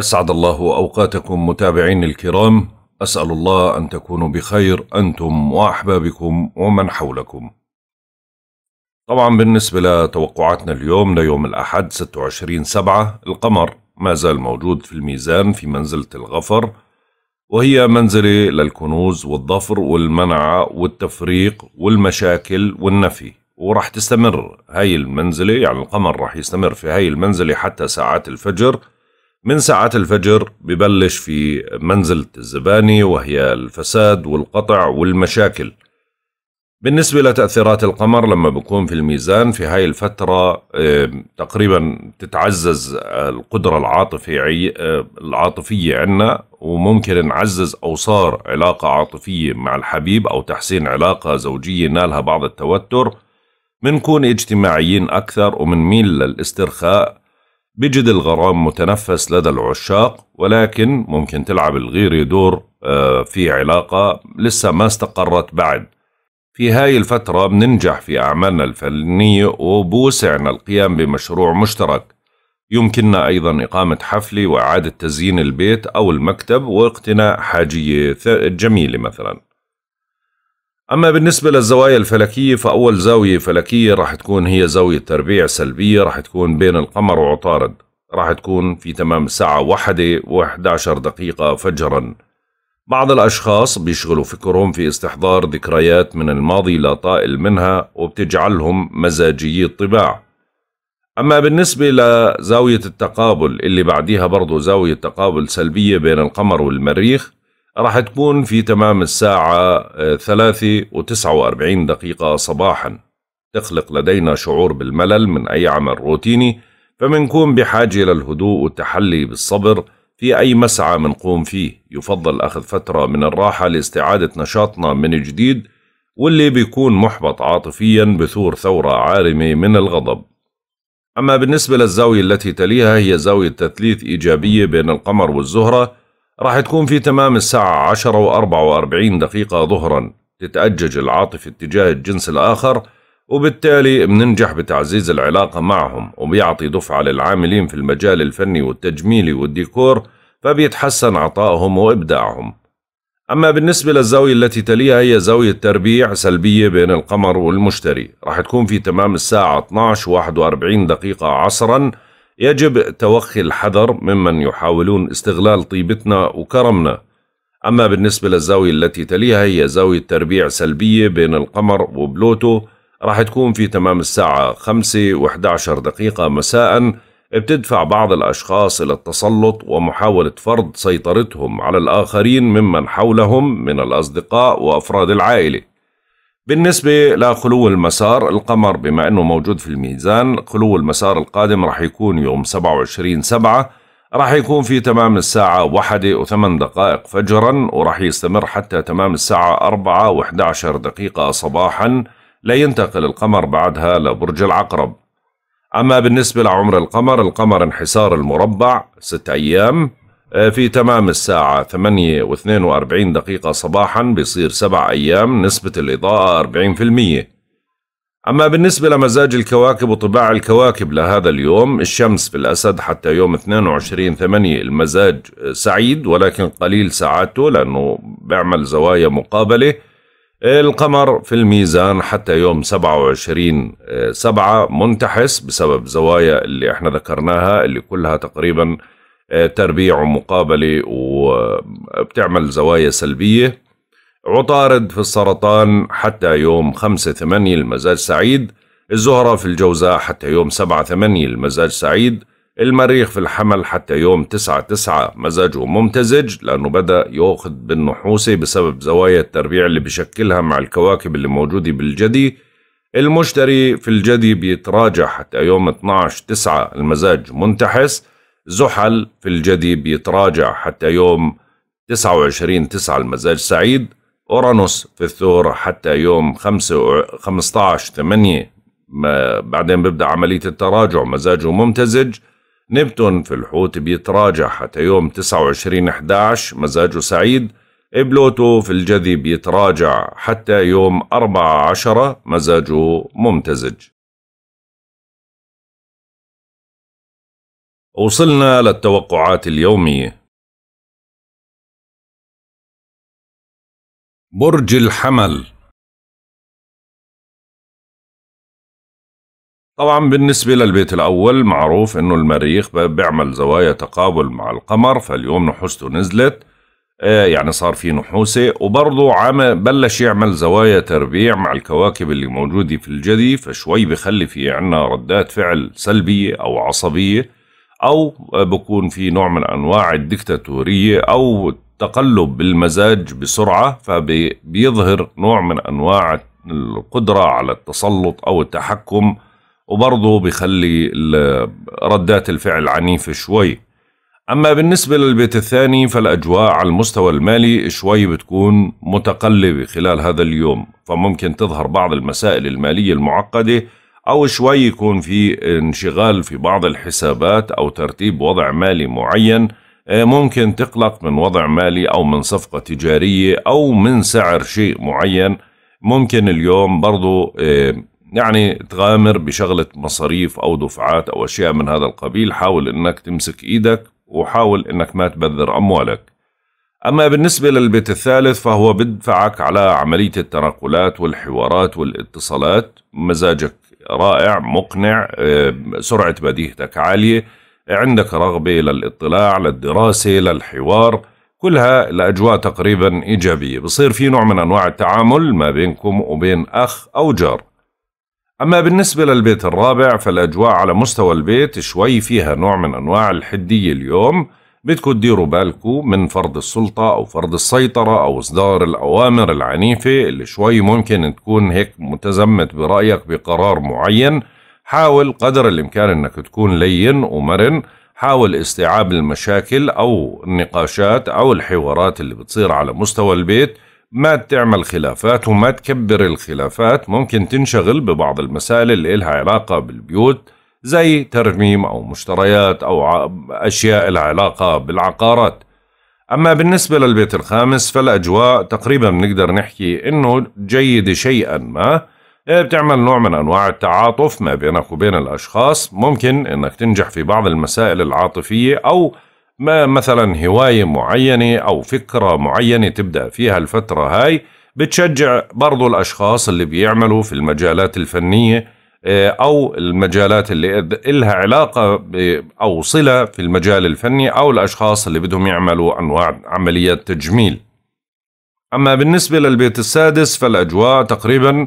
أسعد الله أوقاتكم متابعين الكرام أسأل الله أن تكونوا بخير أنتم وأحبابكم ومن حولكم طبعا بالنسبة لتوقعاتنا اليوم ليوم الأحد 26 سبعة القمر ما زال موجود في الميزان في منزلة الغفر وهي منزلة للكنوز والظفر والمنعة والتفريق والمشاكل والنفي ورح تستمر هاي المنزلة يعني القمر رح يستمر في هاي المنزلة حتى ساعات الفجر من ساعات الفجر ببلش في منزلة الزباني وهي الفساد والقطع والمشاكل بالنسبة لتأثيرات القمر لما بكون في الميزان في هاي الفترة تقريبا تتعزز القدرة العاطفية العاطفية عنا وممكن نعزز أو صار علاقة عاطفية مع الحبيب أو تحسين علاقة زوجية نالها بعض التوتر منكون اجتماعيين أكثر ومنميل للاسترخاء بيجد الغرام متنفس لدى العشاق ولكن ممكن تلعب الغير دور آه، في علاقة لسه ما استقرت بعد في هاي الفترة بننجح في أعمالنا الفنية وبوسعنا القيام بمشروع مشترك يمكننا أيضا إقامة حفلة وإعادة تزيين البيت أو المكتب واقتناء حاجية جميلة مثلاً أما بالنسبة للزوايا الفلكية فأول زاوية فلكية راح تكون هي زاوية تربيع سلبية راح تكون بين القمر وعطارد راح تكون في تمام الساعة واحدة و11 دقيقة فجرا بعض الأشخاص بيشغلوا فكرهم في استحضار ذكريات من الماضي لا طائل منها وبتجعلهم مزاجي الطباع أما بالنسبة لزاوية التقابل اللي بعديها برضو زاوية تقابل سلبية بين القمر والمريخ راح تكون في تمام الساعة آه، ثلاثة وتسعة وأربعين دقيقة صباحا تخلق لدينا شعور بالملل من أي عمل روتيني فمنكون بحاجة للهدوء والتحلي بالصبر في أي مسعى منقوم فيه يفضل أخذ فترة من الراحة لاستعادة نشاطنا من جديد واللي بيكون محبط عاطفيا بثور ثورة عارمة من الغضب أما بالنسبة للزاوية التي تليها هي زاوية تثليث إيجابية بين القمر والزهرة راح تكون في تمام الساعة 10 و44 دقيقة ظهرا تتأجج العاطفة اتجاه الجنس الآخر وبالتالي بننجح بتعزيز العلاقة معهم وبيعطي دفعة للعاملين في المجال الفني والتجميلي والديكور فبيتحسن عطائهم وإبداعهم أما بالنسبة للزاوية التي تليها هي زاوية تربيع سلبية بين القمر والمشتري راح تكون في تمام الساعة 12 و41 دقيقة عصراً يجب توخي الحذر ممن يحاولون استغلال طيبتنا وكرمنا أما بالنسبة للزاوية التي تليها هي زاوية تربيع سلبية بين القمر وبلوتو راح تكون في تمام الساعة 5 و11 دقيقة مساء بتدفع بعض الأشخاص إلى التسلط ومحاولة فرض سيطرتهم على الآخرين ممن حولهم من الأصدقاء وأفراد العائلة بالنسبة لخلو المسار القمر بما أنه موجود في الميزان خلو المسار القادم رح يكون يوم 27 سبعة رح يكون في تمام الساعة واحدة وثمان دقائق فجرا ورح يستمر حتى تمام الساعة أربعة عشر دقيقة صباحا لينتقل القمر بعدها لبرج العقرب أما بالنسبة لعمر القمر القمر انحسار المربع ست أيام آه، في تمام الساعة 8 و 42 دقيقة صباحا بيصير سبع أيام نسبة الإضاءة 40% أما بالنسبة لمزاج الكواكب وطباع الكواكب لهذا اليوم الشمس في الأسد حتى يوم 22 ثمانية المزاج سعيد ولكن قليل سعادته لأنه بيعمل زوايا مقابلة القمر في الميزان حتى يوم 27 سبعة منتحس بسبب زوايا اللي احنا ذكرناها اللي كلها تقريباً تربيع ومقابله وبتعمل زوايا سلبيه عطارد في السرطان حتى يوم 5 8 المزاج سعيد الزهرة في الجوزاء حتى يوم 7 8 المزاج سعيد المريخ في الحمل حتى يوم 9 9 مزاجه ممتزج لأنه بدأ يأخذ بالنحوسة بسبب زوايا التربيع اللي بشكلها مع الكواكب اللي موجودة بالجدي المشتري في الجدي بيتراجع حتى يوم 12 9 المزاج منتحس زحل في الجدي بيتراجع حتى يوم 29 9 المزاج سعيد أورانوس في الثور حتى يوم 15 8 بعدين بيبدأ عملية التراجع مزاجه ممتزج نبتون في الحوت بيتراجع حتى يوم 29 11 مزاجه سعيد بلوتو في الجدي بيتراجع حتى يوم 14 مزاجه ممتزج وصلنا للتوقعات اليومية برج الحمل طبعا بالنسبة للبيت الأول معروف أنه المريخ بيعمل زوايا تقابل مع القمر فاليوم نحوسته نزلت آه، يعني صار في نحوسة وبرضه عم بلش يعمل زوايا تربيع مع الكواكب اللي موجودة في الجدي فشوي بخلي في عنا ردات فعل سلبية أو عصبية او بكون في نوع من انواع الدكتاتوريه او تقلب بالمزاج بسرعه فبيظهر نوع من انواع القدره على التسلط او التحكم وبرضه بيخلي ردات الفعل عنيفه شوي أما بالنسبة للبيت الثاني فالأجواء على المستوى المالي شوي بتكون متقلبة خلال هذا اليوم فممكن تظهر بعض المسائل المالية المعقدة أو شوي يكون في انشغال في بعض الحسابات أو ترتيب وضع مالي معين آه، ممكن تقلق من وضع مالي أو من صفقة تجارية أو من سعر شيء معين ممكن اليوم برضو آه، يعني تغامر بشغلة مصاريف أو دفعات أو أشياء من هذا القبيل حاول أنك تمسك إيدك وحاول أنك ما تبذر أموالك أما بالنسبة للبيت الثالث فهو بدفعك على عملية التنقلات والحوارات والاتصالات مزاجك رائع مقنع آه، سرعة بديهتك عالية عندك رغبة للاطلاع للدراسة للحوار كلها الأجواء تقريبا إيجابية بصير في نوع من أنواع التعامل ما بينكم وبين أخ أو جار أما بالنسبة للبيت الرابع فالأجواء على مستوى البيت شوي فيها نوع من أنواع الحدية اليوم بدكم تديروا بالكم من فرض السلطة أو فرض السيطرة أو إصدار الأوامر العنيفة اللي شوي ممكن تكون هيك متزمت برأيك بقرار معين حاول قدر الإمكان أنك تكون لين ومرن حاول استيعاب المشاكل أو النقاشات أو الحوارات اللي بتصير على مستوى البيت ما تعمل خلافات وما تكبر الخلافات ممكن تنشغل ببعض المسائل اللي إلها علاقة بالبيوت زي ترميم أو مشتريات أو أشياء العلاقة بالعقارات أما بالنسبة للبيت الخامس فالأجواء تقريبا بنقدر نحكي إنه جيدة شيئا ما إيه، بتعمل نوع من أنواع التعاطف ما بينك وبين الأشخاص ممكن إنك تنجح في بعض المسائل العاطفية أو ما مثلا هواية معينة أو فكرة معينة تبدأ فيها الفترة هاي بتشجع برضو الأشخاص اللي بيعملوا في المجالات الفنية آه، أو المجالات اللي إلها علاقة أو صلة في المجال الفني أو الأشخاص اللي بدهم يعملوا أنواع عمليات تجميل أما بالنسبة للبيت السادس فالأجواء تقريبا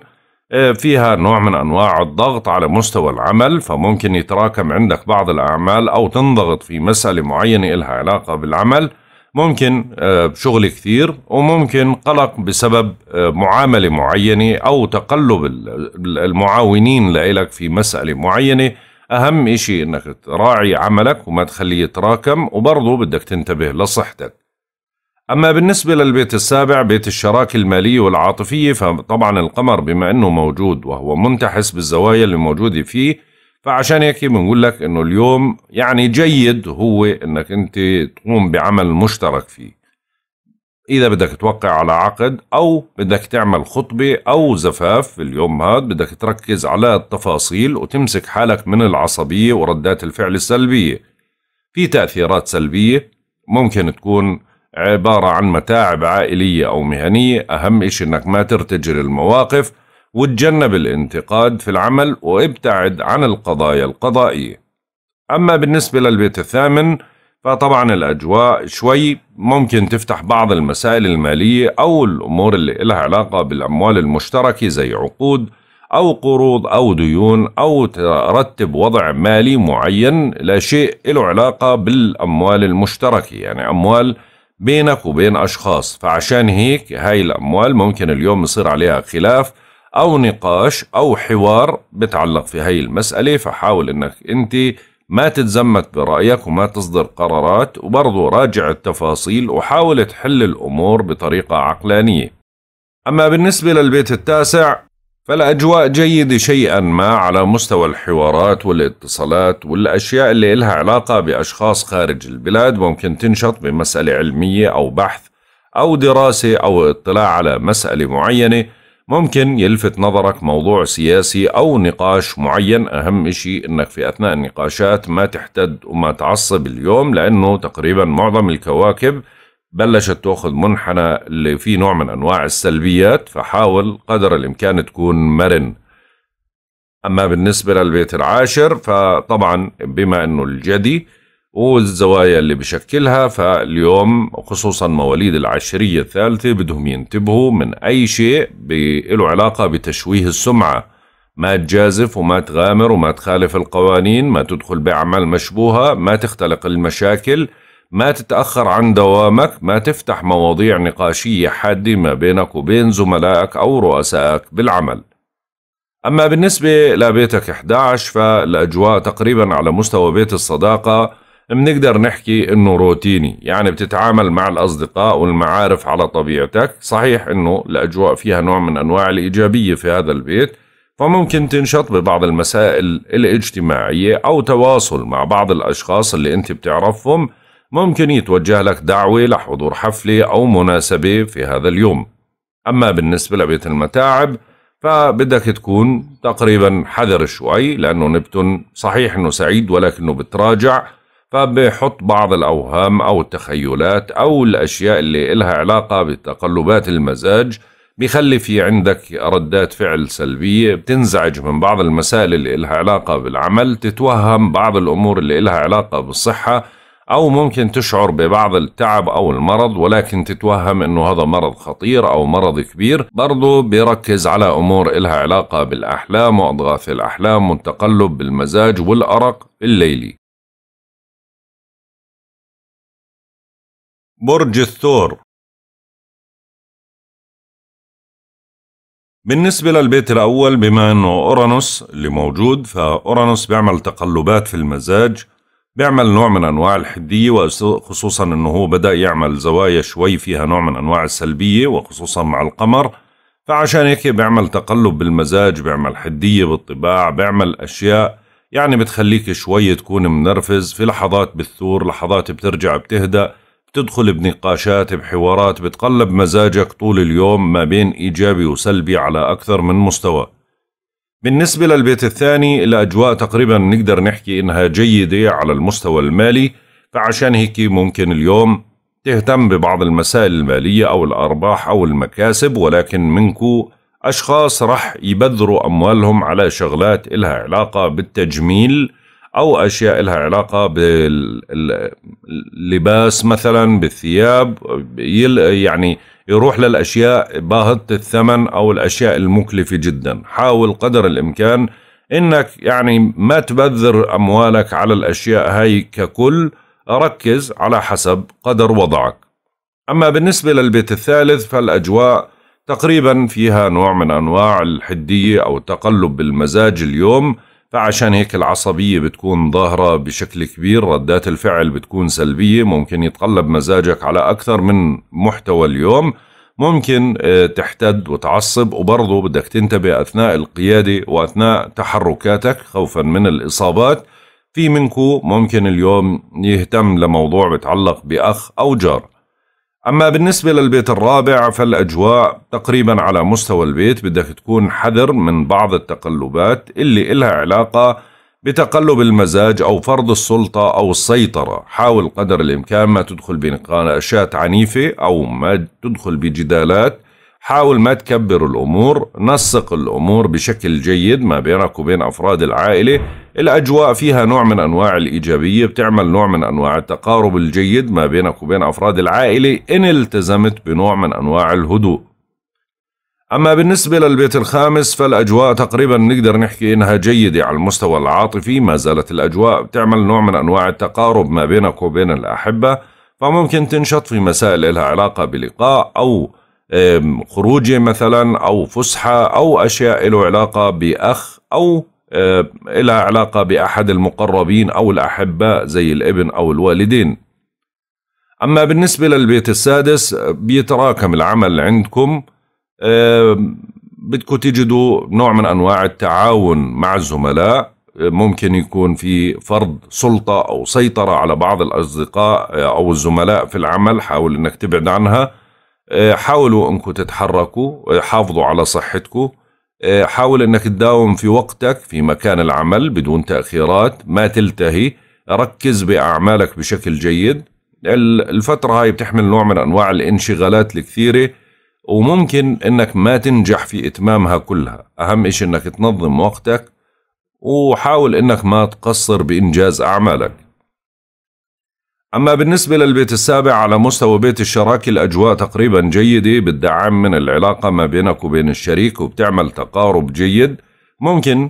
آه، فيها نوع من أنواع الضغط على مستوى العمل فممكن يتراكم عندك بعض الأعمال أو تنضغط في مسألة معينة إلها علاقة بالعمل ممكن آه، شغل كثير وممكن قلق بسبب آه، معامله معينه او تقلب المعاونين لإلك في مساله معينه اهم شيء انك تراعي عملك وما تخليه يتراكم وبرضه بدك تنتبه لصحتك اما بالنسبه للبيت السابع بيت الشراكه الماليه والعاطفيه فطبعا القمر بما انه موجود وهو منتحس بالزوايا اللي موجوده فيه فعشان هيك بنقول لك انه اليوم يعني جيد هو انك انت تقوم بعمل مشترك فيه اذا بدك توقع على عقد او بدك تعمل خطبه او زفاف في اليوم هذا بدك تركز على التفاصيل وتمسك حالك من العصبيه وردات الفعل السلبيه في تاثيرات سلبيه ممكن تكون عباره عن متاعب عائليه او مهنيه اهم شيء انك ما ترتجل المواقف وتجنب الانتقاد في العمل وابتعد عن القضايا القضائية أما بالنسبة للبيت الثامن فطبعا الأجواء شوي ممكن تفتح بعض المسائل المالية أو الأمور اللي لها علاقة بالأموال المشتركة زي عقود أو قروض أو ديون أو ترتب وضع مالي معين لشيء له علاقة بالأموال المشتركة يعني أموال بينك وبين أشخاص فعشان هيك هاي الأموال ممكن اليوم يصير عليها خلاف أو نقاش أو حوار بتعلق في هاي المسألة فحاول أنك أنت ما تتزمت برأيك وما تصدر قرارات وبرضو راجع التفاصيل وحاول تحل الأمور بطريقة عقلانية أما بالنسبة للبيت التاسع فالأجواء جيدة شيئا ما على مستوى الحوارات والاتصالات والأشياء اللي إلها علاقة بأشخاص خارج البلاد ممكن تنشط بمسألة علمية أو بحث أو دراسة أو اطلاع على مسألة معينة ممكن يلفت نظرك موضوع سياسي أو نقاش معين أهم شيء أنك في أثناء النقاشات ما تحتد وما تعصب اليوم لأنه تقريبا معظم الكواكب بلشت تأخذ منحنى اللي فيه نوع من أنواع السلبيات فحاول قدر الإمكان تكون مرن أما بالنسبة للبيت العاشر فطبعا بما أنه الجدي والزوايا اللي بشكلها فاليوم خصوصا مواليد العشرية الثالثة بدهم ينتبهوا من أي شيء له علاقة بتشويه السمعة ما تجازف وما تغامر وما تخالف القوانين ما تدخل بأعمال مشبوهة ما تختلق المشاكل ما تتأخر عن دوامك ما تفتح مواضيع نقاشية حادة ما بينك وبين زملائك أو رؤسائك بالعمل أما بالنسبة لبيتك 11 فالأجواء تقريبا على مستوى بيت الصداقة بنقدر نحكي انه روتيني يعني بتتعامل مع الاصدقاء والمعارف على طبيعتك صحيح انه الاجواء فيها نوع من انواع الايجابيه في هذا البيت فممكن تنشط ببعض المسائل الاجتماعيه او تواصل مع بعض الاشخاص اللي انت بتعرفهم ممكن يتوجه لك دعوه لحضور حفله او مناسبه في هذا اليوم اما بالنسبه لبيت المتاعب فبدك تكون تقريبا حذر شوي لانه نبتون صحيح انه سعيد ولكنه بتراجع فبيحط بعض الأوهام أو التخيلات أو الأشياء اللي إلها علاقة بتقلبات المزاج بيخلي في عندك ردات فعل سلبية بتنزعج من بعض المسائل اللي إلها علاقة بالعمل تتوهم بعض الأمور اللي إلها علاقة بالصحة أو ممكن تشعر ببعض التعب أو المرض ولكن تتوهم أنه هذا مرض خطير أو مرض كبير برضو بيركز على أمور إلها علاقة بالأحلام وأضغاث الأحلام والتقلب بالمزاج والأرق الليلي برج الثور بالنسبة للبيت الأول بما أنه أورانوس اللي موجود فأورانوس بيعمل تقلبات في المزاج بيعمل نوع من أنواع الحدية وخصوصا أنه هو بدأ يعمل زوايا شوي فيها نوع من أنواع السلبية وخصوصا مع القمر فعشان هيك بيعمل تقلب بالمزاج بيعمل حدية بالطباع بيعمل أشياء يعني بتخليك شوي تكون منرفز في لحظات بالثور لحظات بترجع بتهدأ بتدخل بنقاشات بحوارات بتقلب مزاجك طول اليوم ما بين إيجابي وسلبي على أكثر من مستوى بالنسبة للبيت الثاني الأجواء تقريبا نقدر نحكي إنها جيدة على المستوى المالي فعشان هيك ممكن اليوم تهتم ببعض المسائل المالية أو الأرباح أو المكاسب ولكن منكو أشخاص رح يبذروا أموالهم على شغلات إلها علاقة بالتجميل او اشياء لها علاقه باللباس مثلا بالثياب يعني يروح للاشياء باهظه الثمن او الاشياء المكلفه جدا حاول قدر الامكان انك يعني ما تبذر اموالك على الاشياء هاي ككل ركز على حسب قدر وضعك اما بالنسبه للبيت الثالث فالاجواء تقريبا فيها نوع من انواع الحديه او تقلب بالمزاج اليوم فعشان هيك العصبية بتكون ظاهرة بشكل كبير ردات الفعل بتكون سلبية ممكن يتقلب مزاجك على أكثر من محتوى اليوم ممكن آه، تحتد وتعصب وبرضه بدك تنتبه أثناء القيادة وأثناء تحركاتك خوفا من الإصابات في منكو ممكن اليوم يهتم لموضوع بتعلق بأخ أو جار أما بالنسبة للبيت الرابع فالأجواء تقريبا على مستوى البيت بدك تكون حذر من بعض التقلبات اللي إلها علاقة بتقلب المزاج أو فرض السلطة أو السيطرة حاول قدر الإمكان ما تدخل بنقاشات عنيفة أو ما تدخل بجدالات حاول ما تكبر الأمور نسق الأمور بشكل جيد ما بينك وبين أفراد العائلة الأجواء فيها نوع من أنواع الإيجابية بتعمل نوع من أنواع التقارب الجيد ما بينك وبين أفراد العائلة إن التزمت بنوع من أنواع الهدوء أما بالنسبة للبيت الخامس فالأجواء تقريبا نقدر نحكي إنها جيدة على المستوى العاطفي ما زالت الأجواء بتعمل نوع من أنواع التقارب ما بينك وبين الأحبة فممكن تنشط في مسائل لها علاقة بلقاء أو خروجه مثلا أو فسحة أو أشياء له علاقة بأخ أو إلى علاقة بأحد المقربين أو الأحباء زي الابن أو الوالدين أما بالنسبة للبيت السادس بيتراكم العمل عندكم بدكم تجدوا نوع من أنواع التعاون مع الزملاء ممكن يكون في فرض سلطة أو سيطرة على بعض الأصدقاء أو الزملاء في العمل حاول أنك تبعد عنها حاولوا انكم تتحركوا حافظوا على صحتكم حاول انك تداوم في وقتك في مكان العمل بدون تاخيرات ما تلتهي ركز باعمالك بشكل جيد الفتره هاي بتحمل نوع من انواع الانشغالات الكثيره وممكن انك ما تنجح في اتمامها كلها اهم شيء انك تنظم وقتك وحاول انك ما تقصر بانجاز اعمالك أما بالنسبة للبيت السابع على مستوى بيت الشراكة الأجواء تقريبا جيدة بالدعم من العلاقة ما بينك وبين الشريك وبتعمل تقارب جيد ممكن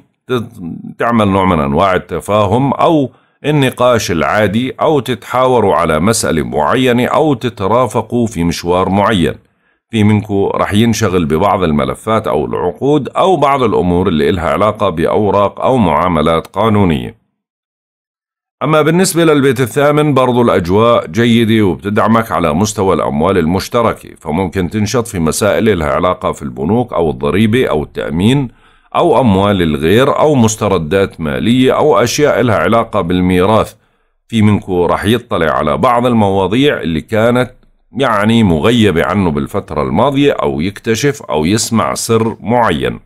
تعمل نوع من أنواع التفاهم أو النقاش العادي أو تتحاوروا على مسألة معينة أو تترافقوا في مشوار معين في منكم رح ينشغل ببعض الملفات أو العقود أو بعض الأمور اللي إلها علاقة بأوراق أو معاملات قانونية أما بالنسبة للبيت الثامن برضو الأجواء جيدة وبتدعمك على مستوى الأموال المشتركة فممكن تنشط في مسائل لها علاقة في البنوك أو الضريبة أو التأمين أو أموال الغير أو مستردات مالية أو أشياء لها علاقة بالميراث في منكو رح يطلع على بعض المواضيع اللي كانت يعني مغيبة عنه بالفترة الماضية أو يكتشف أو يسمع سر معين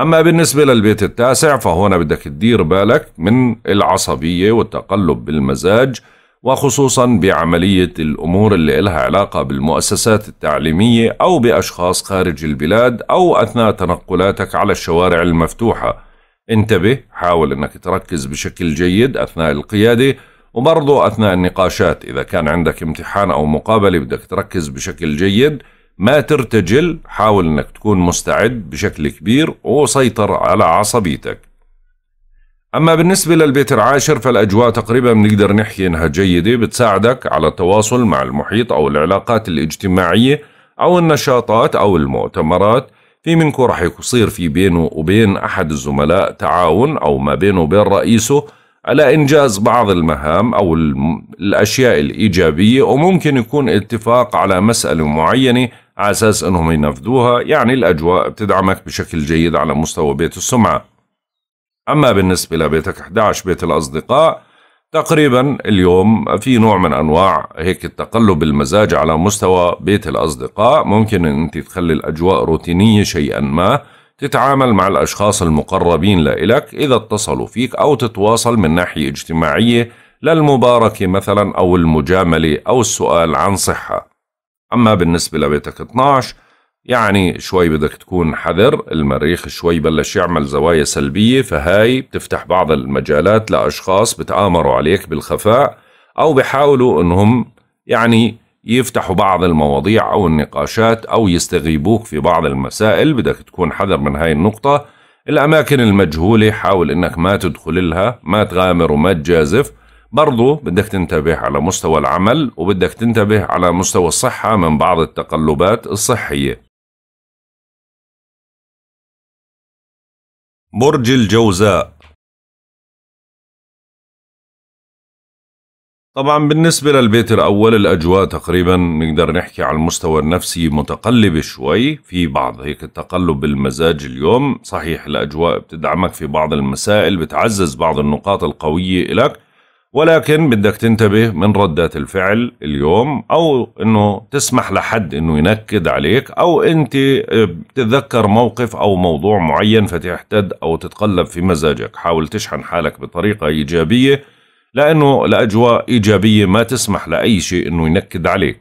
أما بالنسبة للبيت التاسع فهنا بدك تدير بالك من العصبية والتقلب بالمزاج وخصوصا بعملية الأمور اللي إلها علاقة بالمؤسسات التعليمية أو بأشخاص خارج البلاد أو أثناء تنقلاتك على الشوارع المفتوحة انتبه حاول أنك تركز بشكل جيد أثناء القيادة وبرضه أثناء النقاشات إذا كان عندك امتحان أو مقابلة بدك تركز بشكل جيد ما ترتجل حاول انك تكون مستعد بشكل كبير وسيطر على عصبيتك اما بالنسبه للبيت العاشر فالاجواء تقريبا بنقدر نحكي انها جيده بتساعدك على التواصل مع المحيط او العلاقات الاجتماعيه او النشاطات او المؤتمرات في منكم راح يصير في بينه وبين احد الزملاء تعاون او ما بينه وبين رئيسه على انجاز بعض المهام او الاشياء الايجابيه وممكن يكون اتفاق على مساله معينه على أساس أنهم ينفذوها يعني الأجواء بتدعمك بشكل جيد على مستوى بيت السمعة أما بالنسبة لبيتك 11 بيت الأصدقاء تقريبا اليوم في نوع من أنواع هيك التقلب المزاج على مستوى بيت الأصدقاء ممكن أن أنت تخلي الأجواء روتينية شيئا ما تتعامل مع الأشخاص المقربين لإلك إذا اتصلوا فيك أو تتواصل من ناحية اجتماعية للمباركة مثلا أو المجاملة أو السؤال عن صحة أما بالنسبة لبيتك 12 يعني شوي بدك تكون حذر المريخ شوي بلش يعمل زوايا سلبية فهاي بتفتح بعض المجالات لأشخاص بتآمروا عليك بالخفاء أو بحاولوا أنهم يعني يفتحوا بعض المواضيع أو النقاشات أو يستغيبوك في بعض المسائل بدك تكون حذر من هاي النقطة الأماكن المجهولة حاول أنك ما تدخل لها ما تغامر وما تجازف برضو بدك تنتبه على مستوى العمل وبدك تنتبه على مستوى الصحة من بعض التقلبات الصحية برج الجوزاء طبعا بالنسبة للبيت الأول الأجواء تقريبا نقدر نحكي على المستوى النفسي متقلبة شوي في بعض هيك التقلب بالمزاج اليوم صحيح الأجواء بتدعمك في بعض المسائل بتعزز بعض النقاط القوية إلك ولكن بدك تنتبه من ردات الفعل اليوم او انه تسمح لحد انه ينكد عليك او انت آه، بتتذكر موقف او موضوع معين فتحتد او تتقلب في مزاجك حاول تشحن حالك بطريقه ايجابيه لانه الاجواء ايجابيه ما تسمح لاي شيء انه ينكد عليك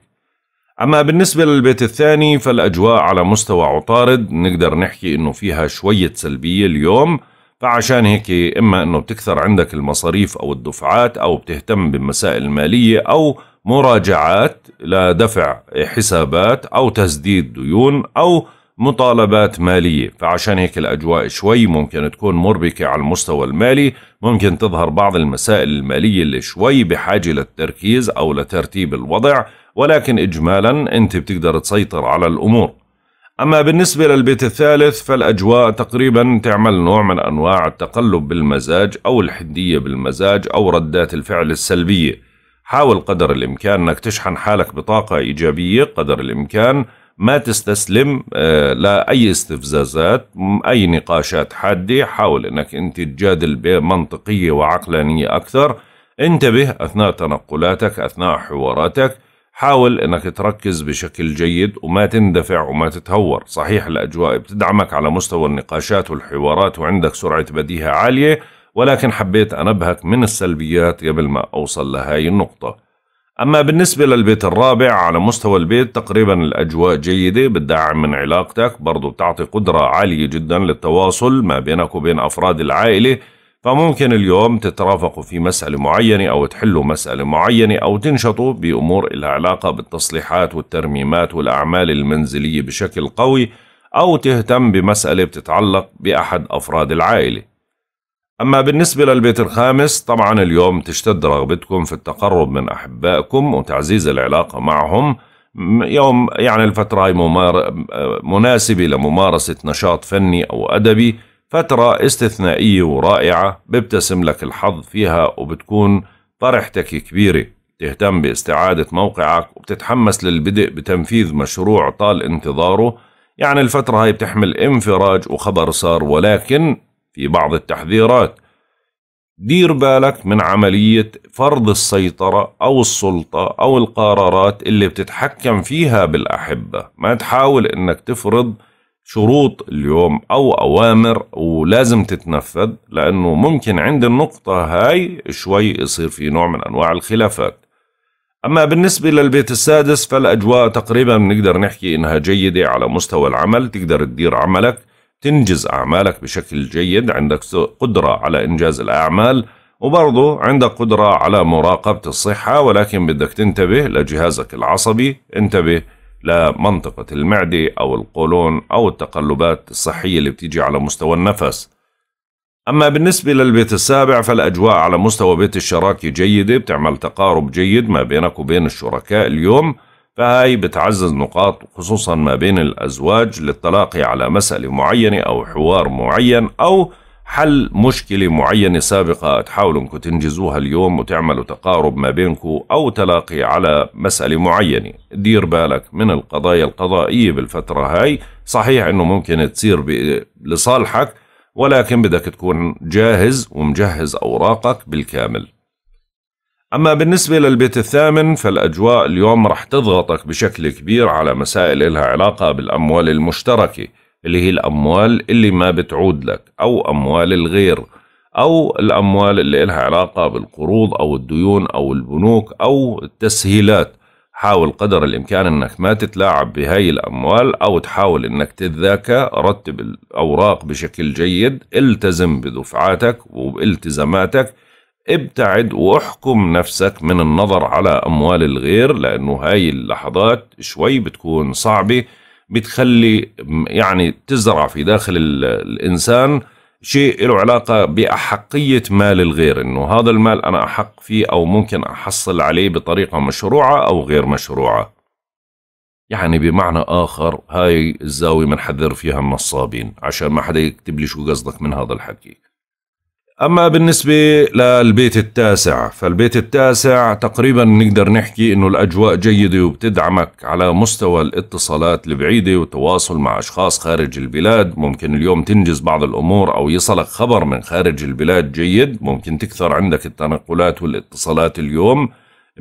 اما بالنسبه للبيت الثاني فالاجواء على مستوى عطارد نقدر نحكي انه فيها شويه سلبيه اليوم فعشان هيك إما أنه بتكثر عندك المصاريف أو الدفعات أو بتهتم بمسائل مالية أو مراجعات لدفع حسابات أو تسديد ديون أو مطالبات مالية فعشان هيك الأجواء شوي ممكن تكون مربكة على المستوى المالي ممكن تظهر بعض المسائل المالية اللي شوي بحاجة للتركيز أو لترتيب الوضع ولكن إجمالا أنت بتقدر تسيطر على الأمور أما بالنسبة للبيت الثالث فالأجواء تقريبا تعمل نوع من أنواع التقلب بالمزاج أو الحدية بالمزاج أو ردات الفعل السلبية حاول قدر الإمكان أنك تشحن حالك بطاقة إيجابية قدر الإمكان ما تستسلم آه، لأي استفزازات أي نقاشات حادة حاول أنك أنت تجادل بمنطقية وعقلانية أكثر انتبه أثناء تنقلاتك أثناء حواراتك حاول انك تركز بشكل جيد وما تندفع وما تتهور صحيح الاجواء بتدعمك على مستوى النقاشات والحوارات وعندك سرعة بديهة عالية ولكن حبيت انبهك من السلبيات قبل ما اوصل لهاي النقطة اما بالنسبة للبيت الرابع على مستوى البيت تقريبا الاجواء جيدة بتدعم من علاقتك برضو بتعطي قدرة عالية جدا للتواصل ما بينك وبين افراد العائلة فممكن اليوم تترافقوا في مسألة معينة أو تحلوا مسألة معينة أو تنشطوا بأمور لها علاقة بالتصليحات والترميمات والأعمال المنزلية بشكل قوي أو تهتم بمسألة بتتعلق بأحد أفراد العائلة أما بالنسبة للبيت الخامس طبعا اليوم تشتد رغبتكم في التقرب من أحبائكم وتعزيز العلاقة معهم يوم يعني الفترة هي مناسبة لممارسة نشاط فني أو أدبي فترة استثنائية ورائعة بيبتسم لك الحظ فيها وبتكون فرحتك كبيرة تهتم باستعادة موقعك وبتتحمس للبدء بتنفيذ مشروع طال انتظاره يعني الفترة هاي بتحمل انفراج وخبر صار ولكن في بعض التحذيرات دير بالك من عملية فرض السيطرة أو السلطة أو القرارات اللي بتتحكم فيها بالأحبة ما تحاول أنك تفرض شروط اليوم او اوامر ولازم تتنفذ لانه ممكن عند النقطه هاي شوي يصير في نوع من انواع الخلافات اما بالنسبه للبيت السادس فالاجواء تقريبا بنقدر نحكي انها جيده على مستوى العمل تقدر تدير عملك تنجز اعمالك بشكل جيد عندك قدره على انجاز الاعمال وبرضه عندك قدره على مراقبه الصحه ولكن بدك تنتبه لجهازك العصبي انتبه لمنطقة المعدة أو القولون أو التقلبات الصحية اللي بتيجي على مستوى النفس أما بالنسبة للبيت السابع فالأجواء على مستوى بيت الشراكة جيدة بتعمل تقارب جيد ما بينك وبين الشركاء اليوم فهاي بتعزز نقاط خصوصا ما بين الأزواج للتلاقي على مسألة معينة أو حوار معين أو حل مشكلة معينة سابقة تحاولوا انكم تنجزوها اليوم وتعملوا تقارب ما بينكم أو تلاقي على مسألة معينة دير بالك من القضايا القضائية بالفترة هاي صحيح أنه ممكن تصير لصالحك ولكن بدك تكون جاهز ومجهز أوراقك بالكامل أما بالنسبة للبيت الثامن فالأجواء اليوم رح تضغطك بشكل كبير على مسائل إلها علاقة بالأموال المشتركة اللي هي الأموال اللي ما بتعود لك أو أموال الغير أو الأموال اللي إلها علاقة بالقروض أو الديون أو البنوك أو التسهيلات حاول قدر الإمكان أنك ما تتلاعب بهاي الأموال أو تحاول أنك تذاكى رتب الأوراق بشكل جيد التزم بدفعاتك وبالتزاماتك ابتعد واحكم نفسك من النظر على أموال الغير لأنه هاي اللحظات شوي بتكون صعبة بتخلي يعني تزرع في داخل الانسان شيء له علاقه باحقيه مال الغير انه هذا المال انا احق فيه او ممكن احصل عليه بطريقه مشروعه او غير مشروعه يعني بمعنى آخر هاي الزاوية بنحذر فيها النصابين عشان ما حدا يكتب لي شو قصدك من هذا الحكي أما بالنسبة للبيت التاسع فالبيت التاسع تقريبا نقدر نحكي أنه الأجواء جيدة وبتدعمك على مستوى الاتصالات البعيدة والتواصل مع أشخاص خارج البلاد ممكن اليوم تنجز بعض الأمور أو يصلك خبر من خارج البلاد جيد ممكن تكثر عندك التنقلات والاتصالات اليوم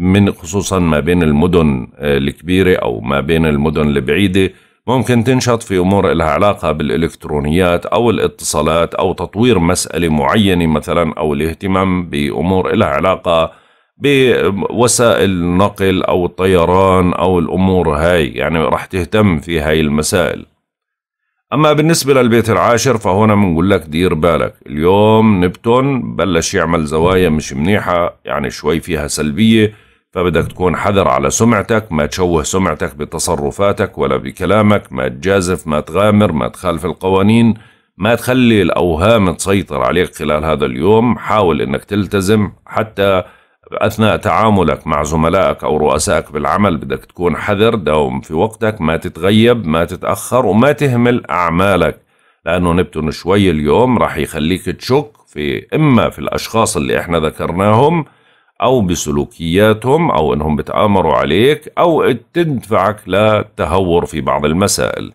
من خصوصا ما بين المدن آه، الكبيرة أو ما بين المدن البعيدة ممكن تنشط في أمور لها علاقة بالإلكترونيات أو الاتصالات أو تطوير مسألة معينة مثلا أو الاهتمام بأمور لها علاقة بوسائل النقل أو الطيران أو الأمور هاي يعني راح تهتم في هاي المسائل أما بالنسبة للبيت العاشر فهنا بنقول لك دير بالك اليوم نبتون بلش يعمل زوايا مش منيحة يعني شوي فيها سلبية فبدك تكون حذر على سمعتك ما تشوه سمعتك بتصرفاتك ولا بكلامك ما تجازف ما تغامر ما تخالف القوانين ما تخلي الأوهام تسيطر عليك خلال هذا اليوم حاول أنك تلتزم حتى أثناء تعاملك مع زملائك أو رؤسائك بالعمل بدك تكون حذر داوم في وقتك ما تتغيب ما تتأخر وما تهمل أعمالك لأنه نبتون شوي اليوم راح يخليك تشك في إما في الأشخاص اللي إحنا ذكرناهم او بسلوكياتهم او انهم بتآمروا عليك او تدفعك للتهور في بعض المسائل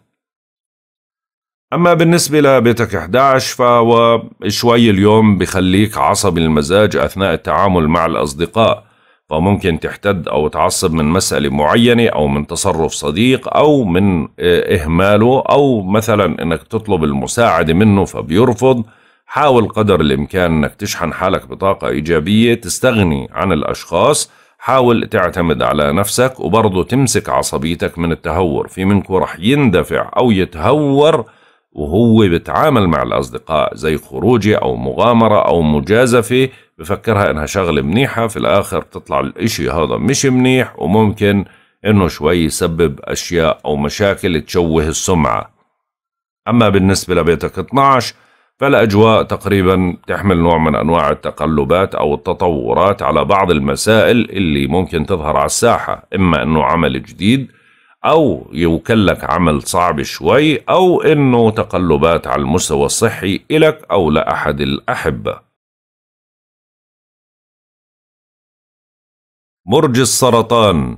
اما بالنسبة لبيتك 11 فهو شوي اليوم بخليك عصبي المزاج اثناء التعامل مع الاصدقاء فممكن تحتد او تعصب من مسألة معينة او من تصرف صديق او من آه، اهماله او مثلا انك تطلب المساعدة منه فبيرفض حاول قدر الإمكان أنك تشحن حالك بطاقة إيجابية تستغني عن الأشخاص حاول تعتمد على نفسك وبرضه تمسك عصبيتك من التهور في منك رح يندفع أو يتهور وهو بتعامل مع الأصدقاء زي خروجة أو مغامرة أو مجازفة بفكرها إنها شغلة منيحة في الآخر بتطلع الإشي هذا مش منيح وممكن إنه شوي يسبب أشياء أو مشاكل تشوه السمعة أما بالنسبة لبيتك 12 فالأجواء تقريبا تحمل نوع من أنواع التقلبات أو التطورات على بعض المسائل اللي ممكن تظهر على الساحة إما أنه عمل جديد أو يوكلك عمل صعب شوي أو أنه تقلبات على المستوى الصحي إلك أو لأحد الأحبة برج السرطان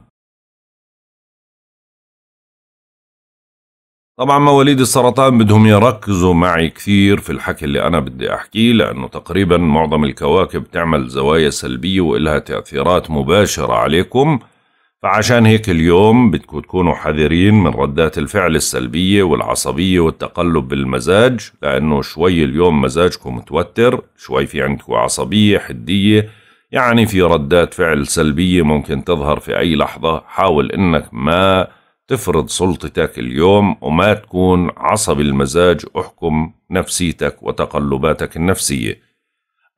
طبعا مواليد السرطان بدهم يركزوا معي كثير في الحكي اللي أنا بدي أحكيه لأنه تقريبا معظم الكواكب تعمل زوايا سلبية وإلها تأثيرات مباشرة عليكم فعشان هيك اليوم بدكم تكونوا حذرين من ردات الفعل السلبية والعصبية والتقلب بالمزاج لأنه شوي اليوم مزاجكم متوتر شوي في عندكم عصبية حدية يعني في ردات فعل سلبية ممكن تظهر في أي لحظة حاول إنك ما تفرض سلطتك اليوم وما تكون عصبي المزاج احكم نفسيتك وتقلباتك النفسية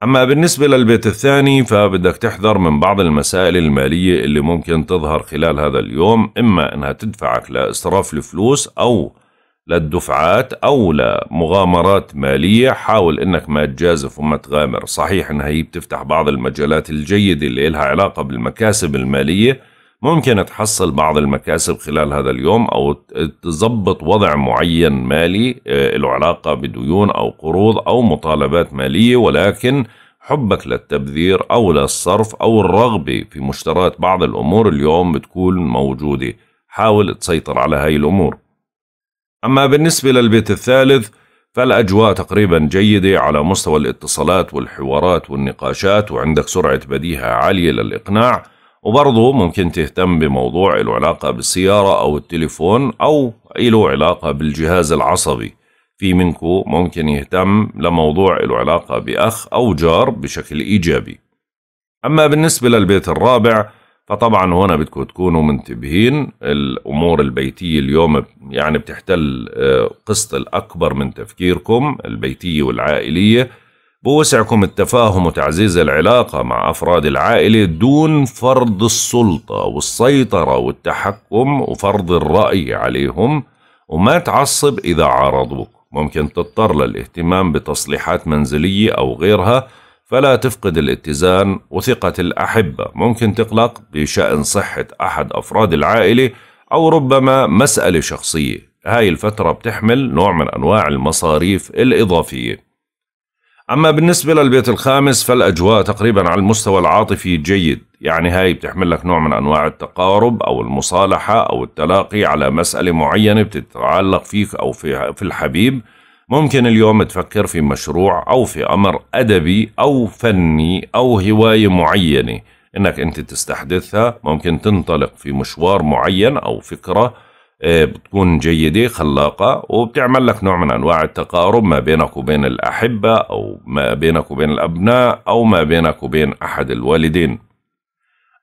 أما بالنسبة للبيت الثاني فبدك تحذر من بعض المسائل المالية اللي ممكن تظهر خلال هذا اليوم إما إنها تدفعك لإسراف الفلوس أو للدفعات أو لمغامرات مالية حاول إنك ما تجازف وما تغامر صحيح إنها هي بتفتح بعض المجالات الجيدة اللي لها علاقة بالمكاسب المالية ممكن تحصل بعض المكاسب خلال هذا اليوم أو تظبط وضع معين مالي آه، له علاقة بديون أو قروض أو مطالبات مالية ولكن حبك للتبذير أو للصرف أو الرغبة في مشتراة بعض الأمور اليوم بتكون موجودة حاول تسيطر على هاي الأمور أما بالنسبة للبيت الثالث فالأجواء تقريبا جيدة على مستوى الاتصالات والحوارات والنقاشات وعندك سرعة بديهة عالية للإقناع وبرضه ممكن تهتم بموضوع له علاقة بالسيارة أو التليفون أو له علاقة بالجهاز العصبي في منكو ممكن يهتم لموضوع له علاقة بأخ أو جار بشكل إيجابي أما بالنسبة للبيت الرابع فطبعا هنا بدكم تكونوا منتبهين الأمور البيتية اليوم يعني بتحتل آه، قسط الأكبر من تفكيركم البيتية والعائلية بوسعكم التفاهم وتعزيز العلاقة مع أفراد العائلة دون فرض السلطة والسيطرة والتحكم وفرض الرأي عليهم وما تعصب إذا عارضوك ممكن تضطر للاهتمام بتصليحات منزلية أو غيرها فلا تفقد الاتزان وثقة الأحبة ممكن تقلق بشأن صحة أحد أفراد العائلة أو ربما مسألة شخصية هاي الفترة بتحمل نوع من أنواع المصاريف الإضافية أما بالنسبة للبيت الخامس فالأجواء تقريبا على المستوى العاطفي جيد يعني هاي بتحمل لك نوع من أنواع التقارب أو المصالحة أو التلاقي على مسألة معينة بتتعلق فيك أو في, الحبيب ممكن اليوم تفكر في مشروع أو في أمر أدبي أو فني أو هواية معينة إنك أنت تستحدثها ممكن تنطلق في مشوار معين أو فكرة آه، بتكون جيدة خلاقة وبتعمل لك نوع من أنواع التقارب ما بينك وبين الأحبة أو ما بينك وبين الأبناء أو ما بينك وبين أحد الوالدين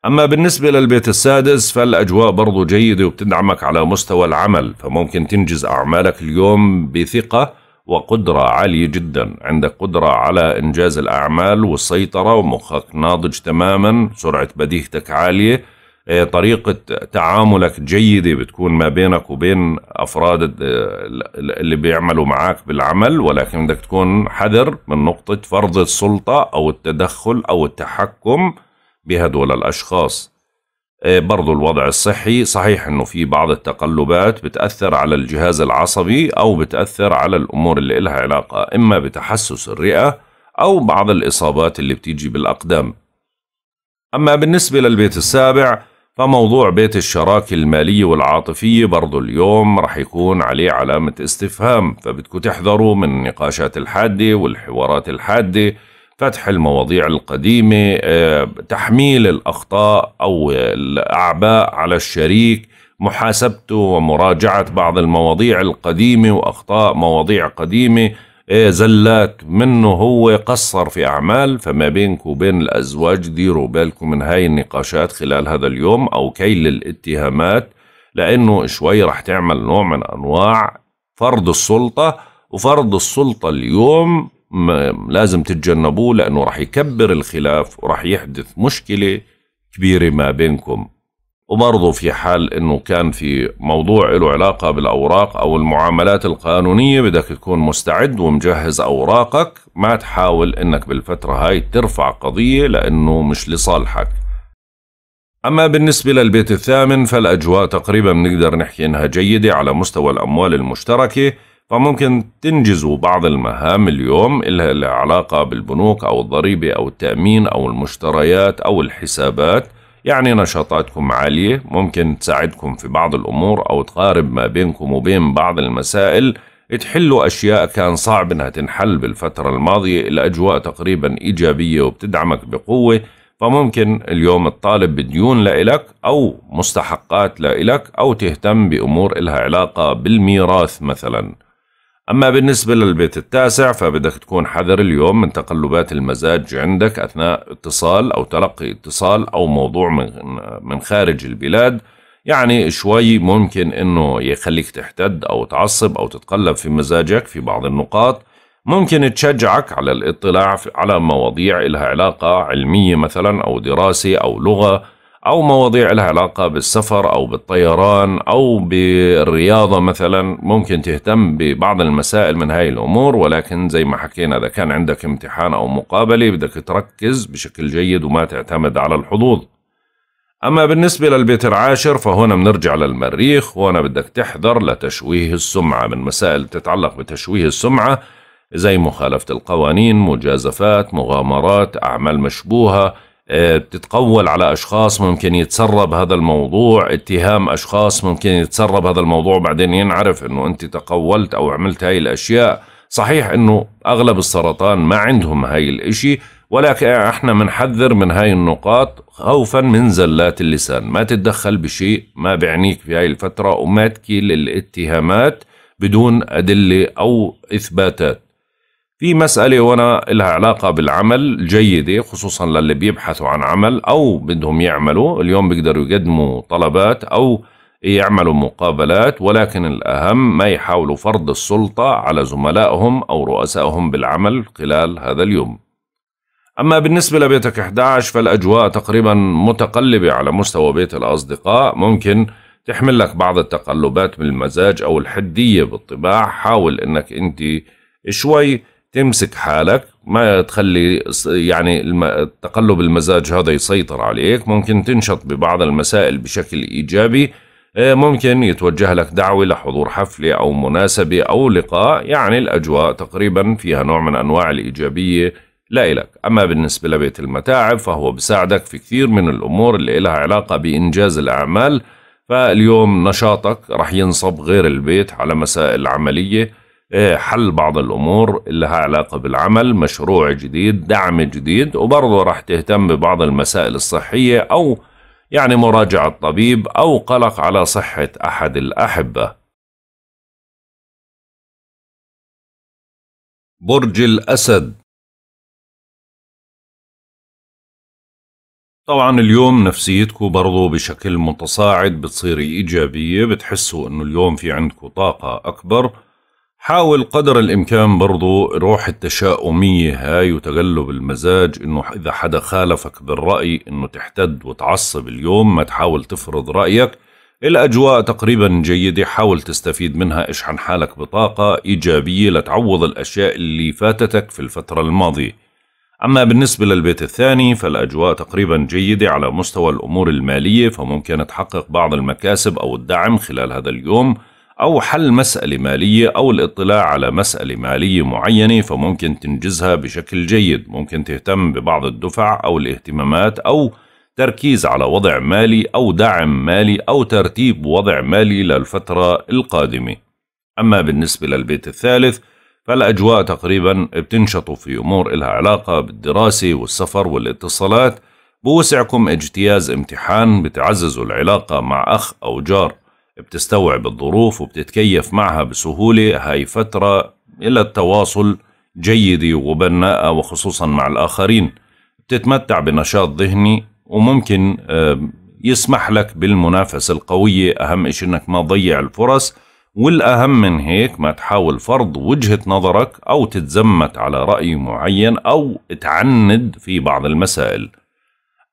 أما بالنسبة للبيت السادس فالأجواء برضو جيدة وبتدعمك على مستوى العمل فممكن تنجز أعمالك اليوم بثقة وقدرة عالية جدا عندك قدرة على إنجاز الأعمال والسيطرة ومخك ناضج تماما سرعة بديهتك عالية آه، طريقة تعاملك جيدة بتكون ما بينك وبين أفراد آه، اللي بيعملوا معك بالعمل ولكن بدك تكون حذر من نقطة فرض السلطة أو التدخل أو التحكم بهدول الأشخاص آه، برضو الوضع الصحي صحيح أنه في بعض التقلبات بتأثر على الجهاز العصبي أو بتأثر على الأمور اللي إلها علاقة إما بتحسس الرئة أو بعض الإصابات اللي بتيجي بالأقدام أما بالنسبة للبيت السابع فموضوع بيت الشراكة المالية والعاطفية برضو اليوم رح يكون عليه علامة استفهام فبدكم تحذروا من النقاشات الحادة والحوارات الحادة فتح المواضيع القديمة آه، تحميل الأخطاء أو الأعباء على الشريك محاسبته ومراجعة بعض المواضيع القديمة وأخطاء مواضيع قديمة إيه، زلاك منه هو قصر في أعمال فما بينك وبين الأزواج ديروا بالكم من هاي النقاشات خلال هذا اليوم أو كيل الاتهامات لأنه شوي رح تعمل نوع من أنواع فرض السلطة وفرض السلطة اليوم لازم تتجنبوه لأنه رح يكبر الخلاف ورح يحدث مشكلة كبيرة ما بينكم وبرضه في حال انه كان في موضوع له علاقة بالاوراق او المعاملات القانونية بدك تكون مستعد ومجهز اوراقك ما تحاول انك بالفترة هاي ترفع قضية لانه مش لصالحك أما بالنسبة للبيت الثامن فالأجواء تقريبا بنقدر نحكي إنها جيدة على مستوى الأموال المشتركة فممكن تنجزوا بعض المهام اليوم إلها علاقة بالبنوك أو الضريبة أو التأمين أو المشتريات أو الحسابات يعني نشاطاتكم عالية ممكن تساعدكم في بعض الأمور أو تقارب ما بينكم وبين بعض المسائل تحلوا أشياء كان صعب إنها تنحل بالفترة الماضية الأجواء تقريبا إيجابية وبتدعمك بقوة فممكن اليوم الطالب بديون لإلك أو مستحقات لإلك أو تهتم بأمور إلها علاقة بالميراث مثلاً أما بالنسبة للبيت التاسع فبدك تكون حذر اليوم من تقلبات المزاج عندك أثناء اتصال أو تلقي اتصال أو موضوع من, من خارج البلاد يعني شوي ممكن أنه يخليك تحتد أو تعصب أو تتقلب في مزاجك في بعض النقاط ممكن تشجعك على الاطلاع على مواضيع لها علاقة علمية مثلا أو دراسة أو لغة أو مواضيع لها علاقة بالسفر أو بالطيران أو بالرياضة مثلا ممكن تهتم ببعض المسائل من هاي الأمور ولكن زي ما حكينا إذا كان عندك امتحان أو مقابلة بدك تركز بشكل جيد وما تعتمد على الحظوظ أما بالنسبة للبيت العاشر فهنا بنرجع للمريخ وهنا بدك تحذر لتشويه السمعة من مسائل تتعلق بتشويه السمعة زي مخالفة القوانين مجازفات مغامرات أعمال مشبوهة بتتقول آه، على أشخاص ممكن يتسرب هذا الموضوع اتهام أشخاص ممكن يتسرب هذا الموضوع بعدين ينعرف أنه أنت تقولت أو عملت هاي الأشياء صحيح أنه أغلب السرطان ما عندهم هاي الإشي ولكن احنا بنحذر من هاي النقاط خوفا من زلات اللسان ما تتدخل بشيء ما بيعنيك في هاي الفترة وما تكيل الاتهامات بدون أدلة أو إثباتات في مسألة هنا لها علاقة بالعمل جيدة خصوصا للي بيبحثوا عن عمل أو بدهم يعملوا اليوم بيقدروا يقدموا طلبات أو يعملوا مقابلات ولكن الأهم ما يحاولوا فرض السلطة على زملائهم أو رؤسائهم بالعمل خلال هذا اليوم أما بالنسبة لبيتك 11 فالأجواء تقريبا متقلبة على مستوى بيت الأصدقاء ممكن تحمل لك بعض التقلبات بالمزاج أو الحدية بالطباع حاول أنك أنت شوي تمسك حالك ما تخلي يعني تقلب المزاج هذا يسيطر عليك ممكن تنشط ببعض المسائل بشكل إيجابي آه، ممكن يتوجه لك دعوة لحضور حفلة أو مناسبة أو لقاء يعني الأجواء تقريبا فيها نوع من أنواع الإيجابية لا إلك أما بالنسبة لبيت المتاعب فهو بساعدك في كثير من الأمور اللي لها علاقة بإنجاز الأعمال فاليوم نشاطك رح ينصب غير البيت على مسائل عملية حل بعض الأمور اللي لها علاقة بالعمل مشروع جديد دعم جديد وبرضه راح تهتم ببعض المسائل الصحية أو يعني مراجعة طبيب أو قلق على صحة أحد الأحبة برج الأسد طبعا اليوم نفسيتكم برضو بشكل متصاعد بتصيري إيجابية بتحسوا أنه اليوم في عندكم طاقة أكبر حاول قدر الإمكان برضو روح التشاؤمية هاي وتغلب المزاج إنه إذا حدا خالفك بالرأي إنه تحتد وتعصب اليوم ما تحاول تفرض رأيك الأجواء تقريبا جيدة حاول تستفيد منها اشحن حالك بطاقة إيجابية لتعوض الأشياء اللي فاتتك في الفترة الماضية أما بالنسبة للبيت الثاني فالأجواء تقريبا جيدة على مستوى الأمور المالية فممكن تحقق بعض المكاسب أو الدعم خلال هذا اليوم أو حل مسألة مالية أو الاطلاع على مسألة مالية معينة فممكن تنجزها بشكل جيد ممكن تهتم ببعض الدفع أو الاهتمامات أو تركيز على وضع مالي أو دعم مالي أو ترتيب وضع مالي للفترة القادمة أما بالنسبة للبيت الثالث فالأجواء تقريبا بتنشط في أمور إلها علاقة بالدراسة والسفر والاتصالات بوسعكم اجتياز امتحان بتعززوا العلاقة مع أخ أو جار بتستوعب الظروف وبتتكيف معها بسهولة هاي فترة إلى التواصل جيدة آه، وبناءة وخصوصا مع الآخرين بتتمتع بنشاط ذهني وممكن يسمح لك بالمنافسة القوية أهم إشي إنك ما تضيع الفرص والأهم من هيك ما تحاول فرض وجهة نظرك أو تتزمت على رأي معين أو تعند في بعض المسائل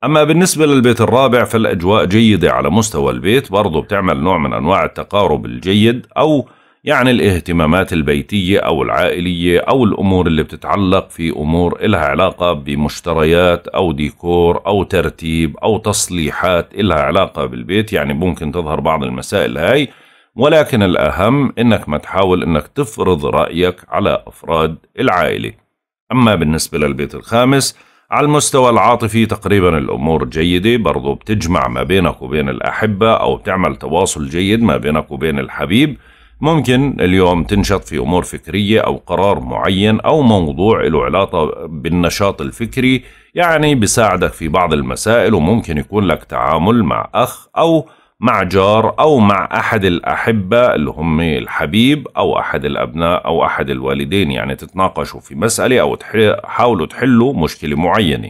أما بالنسبة للبيت الرابع فالأجواء جيدة على مستوى البيت برضو بتعمل نوع من أنواع التقارب الجيد أو يعني الاهتمامات البيتية أو العائلية أو الأمور اللي بتتعلق في أمور إلها علاقة بمشتريات أو ديكور أو ترتيب أو تصليحات إلها علاقة بالبيت يعني ممكن تظهر بعض المسائل هاي ولكن الأهم إنك ما تحاول إنك تفرض رأيك على أفراد العائلة أما بالنسبة للبيت الخامس على المستوى العاطفي تقريبا الأمور جيدة برضو بتجمع ما بينك وبين الأحبة أو بتعمل تواصل جيد ما بينك وبين الحبيب ممكن اليوم تنشط في أمور فكرية أو قرار معين أو موضوع له علاقة بالنشاط الفكري يعني بساعدك في بعض المسائل وممكن يكون لك تعامل مع أخ أو مع جار أو مع أحد الأحبة اللي هم الحبيب أو أحد الأبناء أو أحد الوالدين يعني تتناقشوا في مسألة أو تحاولوا تحلوا مشكلة معينة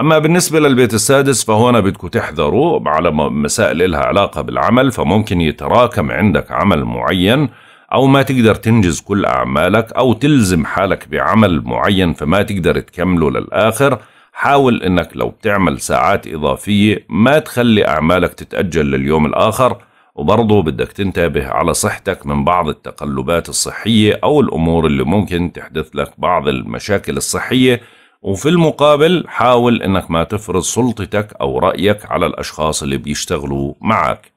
أما بالنسبة للبيت السادس فهنا بدكم تحذروا على مسائل لها علاقة بالعمل فممكن يتراكم عندك عمل معين أو ما تقدر تنجز كل أعمالك أو تلزم حالك بعمل معين فما تقدر تكمله للآخر حاول انك لو بتعمل ساعات اضافية ما تخلي اعمالك تتأجل لليوم الاخر وبرضه بدك تنتبه على صحتك من بعض التقلبات الصحية او الامور اللي ممكن تحدث لك بعض المشاكل الصحية وفي المقابل حاول انك ما تفرض سلطتك او رأيك على الاشخاص اللي بيشتغلوا معك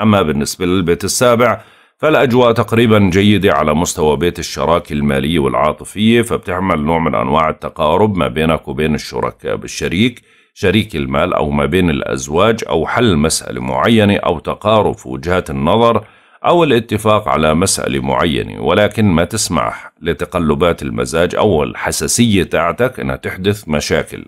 اما بالنسبة للبيت السابع فالأجواء تقريبا جيدة على مستوى بيت الشراكة المالية والعاطفية فبتعمل نوع من أنواع التقارب ما بينك وبين الشركاء بالشريك شريك المال أو ما بين الأزواج أو حل مسألة معينة أو تقارب في وجهات النظر أو الاتفاق على مسألة معينة ولكن ما تسمح لتقلبات المزاج أو الحساسية تاعتك أنها تحدث مشاكل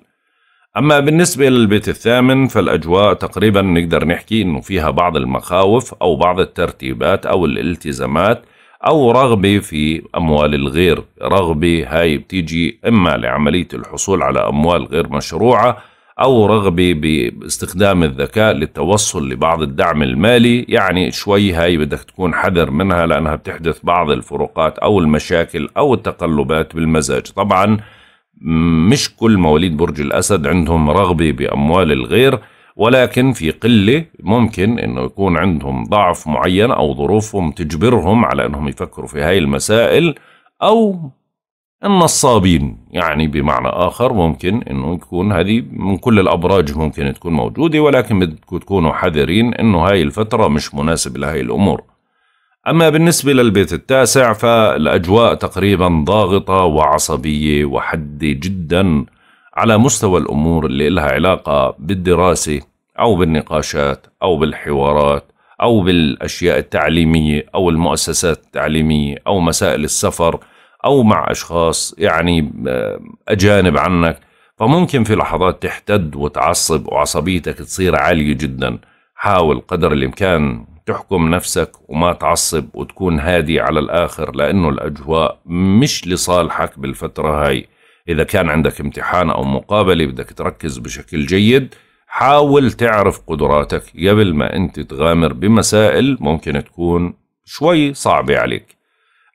أما بالنسبة للبيت الثامن فالأجواء تقريبا نقدر نحكي إنه فيها بعض المخاوف أو بعض الترتيبات أو الالتزامات أو رغبة في أموال الغير رغبة هاي بتيجي إما لعملية الحصول على أموال غير مشروعة أو رغبة باستخدام الذكاء للتوصل لبعض الدعم المالي يعني شوي هاي بدك تكون حذر منها لأنها بتحدث بعض الفروقات أو المشاكل أو التقلبات بالمزاج طبعاً مش كل مواليد برج الأسد عندهم رغبة بأموال الغير ولكن في قلة ممكن أنه يكون عندهم ضعف معين أو ظروفهم تجبرهم على أنهم يفكروا في هاي المسائل أو النصابين يعني بمعنى آخر ممكن أنه يكون هذه من كل الأبراج ممكن تكون موجودة ولكن بدكم تكونوا حذرين أنه هاي الفترة مش مناسبة لهاي الأمور أما بالنسبة للبيت التاسع فالأجواء تقريبا ضاغطة وعصبية وحدة جدا على مستوى الأمور اللي لها علاقة بالدراسة أو بالنقاشات أو بالحوارات أو بالأشياء التعليمية أو المؤسسات التعليمية أو مسائل السفر أو مع أشخاص يعني آه، أجانب عنك فممكن في لحظات تحتد وتعصب وعصبيتك تصير عالية جدا حاول قدر الإمكان تحكم نفسك وما تعصب وتكون هادي على الآخر لأنه الأجواء مش لصالحك بالفترة هاي إذا كان عندك امتحان أو مقابلة بدك تركز بشكل جيد حاول تعرف قدراتك قبل ما أنت تغامر بمسائل ممكن تكون شوي صعبة عليك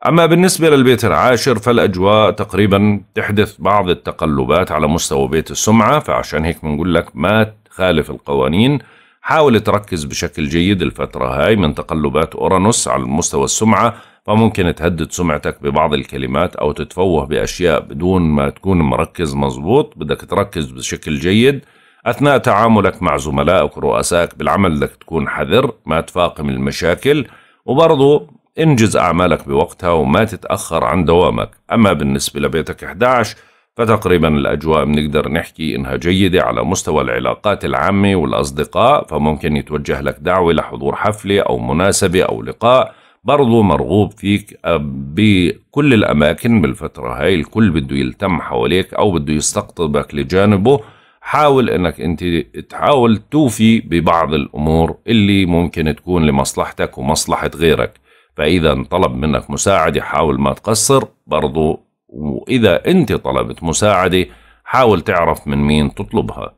أما بالنسبة للبيت العاشر فالأجواء تقريبا تحدث بعض التقلبات على مستوى بيت السمعة فعشان هيك بنقول لك ما تخالف القوانين حاول تركز بشكل جيد الفترة هاي من تقلبات أورانوس على مستوى السمعة فممكن تهدد سمعتك ببعض الكلمات أو تتفوه بأشياء بدون ما تكون مركز مظبوط بدك تركز بشكل جيد أثناء تعاملك مع زملائك ورؤسائك بالعمل بدك تكون حذر ما تفاقم المشاكل وبرضه انجز أعمالك بوقتها وما تتأخر عن دوامك أما بالنسبة لبيتك 11 فتقريبا الأجواء بنقدر نحكي إنها جيدة على مستوى العلاقات العامة والأصدقاء فممكن يتوجه لك دعوة لحضور حفلة أو مناسبة أو لقاء برضو مرغوب فيك آه، بكل الأماكن بالفترة هاي الكل بده يلتم حواليك أو بده يستقطبك لجانبه حاول انك انت تحاول توفي ببعض الامور اللي ممكن تكون لمصلحتك ومصلحة غيرك فاذا طلب منك مساعدة حاول ما تقصر برضو وإذا أنت طلبت مساعدة حاول تعرف من مين تطلبها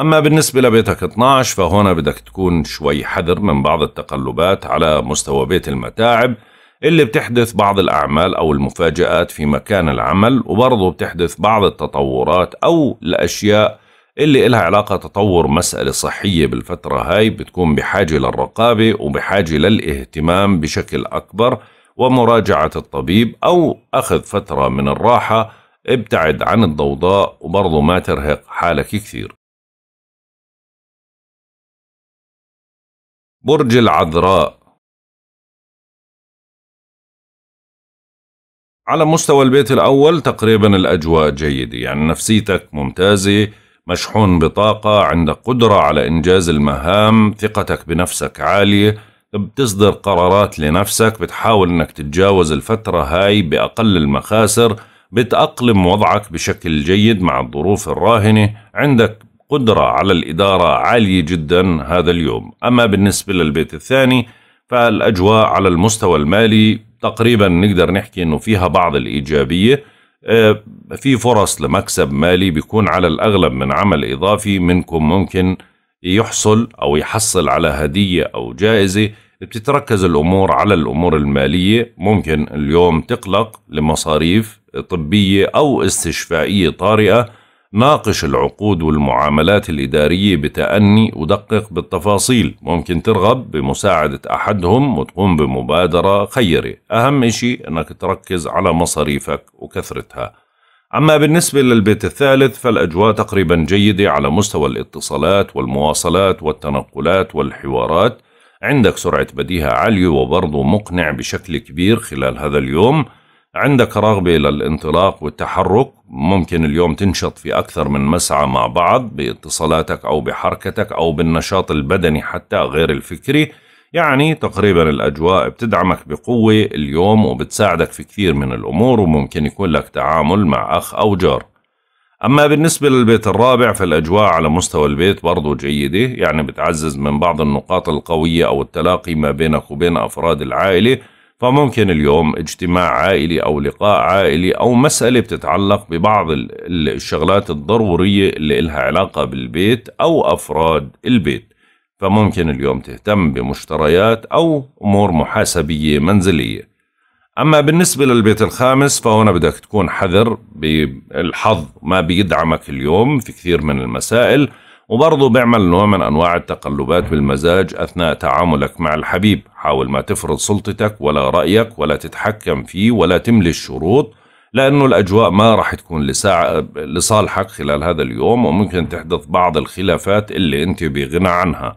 أما بالنسبة لبيتك 12 فهنا بدك تكون شوي حذر من بعض التقلبات على مستوى بيت المتاعب اللي بتحدث بعض الأعمال أو المفاجآت في مكان العمل وبرضه بتحدث بعض التطورات أو الأشياء اللي إلها علاقة تطور مسألة صحية بالفترة هاي بتكون بحاجة للرقابة وبحاجة للاهتمام بشكل أكبر ومراجعة الطبيب أو أخذ فترة من الراحة ابتعد عن الضوضاء وبرضه ما ترهق حالك كثير برج العذراء على مستوى البيت الأول تقريبا الأجواء جيدة يعني نفسيتك ممتازة مشحون بطاقة عندك قدرة على إنجاز المهام ثقتك بنفسك عالية بتصدر قرارات لنفسك بتحاول انك تتجاوز الفترة هاي بأقل المخاسر بتأقلم وضعك بشكل جيد مع الظروف الراهنة عندك قدرة على الإدارة عالية جدا هذا اليوم أما بالنسبة للبيت الثاني فالأجواء على المستوى المالي تقريبا نقدر نحكي أنه فيها بعض الإيجابية آه، في فرص لمكسب مالي بيكون على الأغلب من عمل إضافي منكم ممكن يحصل أو يحصل على هدية أو جائزة بتتركز الأمور على الأمور المالية ممكن اليوم تقلق لمصاريف طبية أو استشفائية طارئة ناقش العقود والمعاملات الإدارية بتأني ودقق بالتفاصيل ممكن ترغب بمساعدة أحدهم وتقوم بمبادرة خيرة أهم شيء أنك تركز على مصاريفك وكثرتها أما بالنسبة للبيت الثالث فالأجواء تقريبا جيدة على مستوى الاتصالات والمواصلات والتنقلات والحوارات عندك سرعة بديهة عالية وبرضه مقنع بشكل كبير خلال هذا اليوم عندك رغبة للانطلاق والتحرك ممكن اليوم تنشط في أكثر من مسعى مع بعض باتصالاتك أو بحركتك أو بالنشاط البدني حتى غير الفكري يعني تقريبا الأجواء بتدعمك بقوة اليوم وبتساعدك في كثير من الأمور وممكن يكون لك تعامل مع أخ أو جار أما بالنسبة للبيت الرابع فالأجواء على مستوى البيت برضو جيدة يعني بتعزز من بعض النقاط القوية أو التلاقي ما بينك وبين أفراد العائلة فممكن اليوم اجتماع عائلي أو لقاء عائلي أو مسألة بتتعلق ببعض الشغلات الضرورية اللي إلها علاقة بالبيت أو أفراد البيت فممكن اليوم تهتم بمشتريات أو أمور محاسبية منزلية أما بالنسبة للبيت الخامس فهنا بدك تكون حذر بالحظ ما بيدعمك اليوم في كثير من المسائل وبرضه بيعمل نوع من أنواع التقلبات بالمزاج أثناء تعاملك مع الحبيب حاول ما تفرض سلطتك ولا رأيك ولا تتحكم فيه ولا تملي الشروط لأنه الأجواء ما راح تكون لساعة لصالحك خلال هذا اليوم وممكن تحدث بعض الخلافات اللي أنت بغنى عنها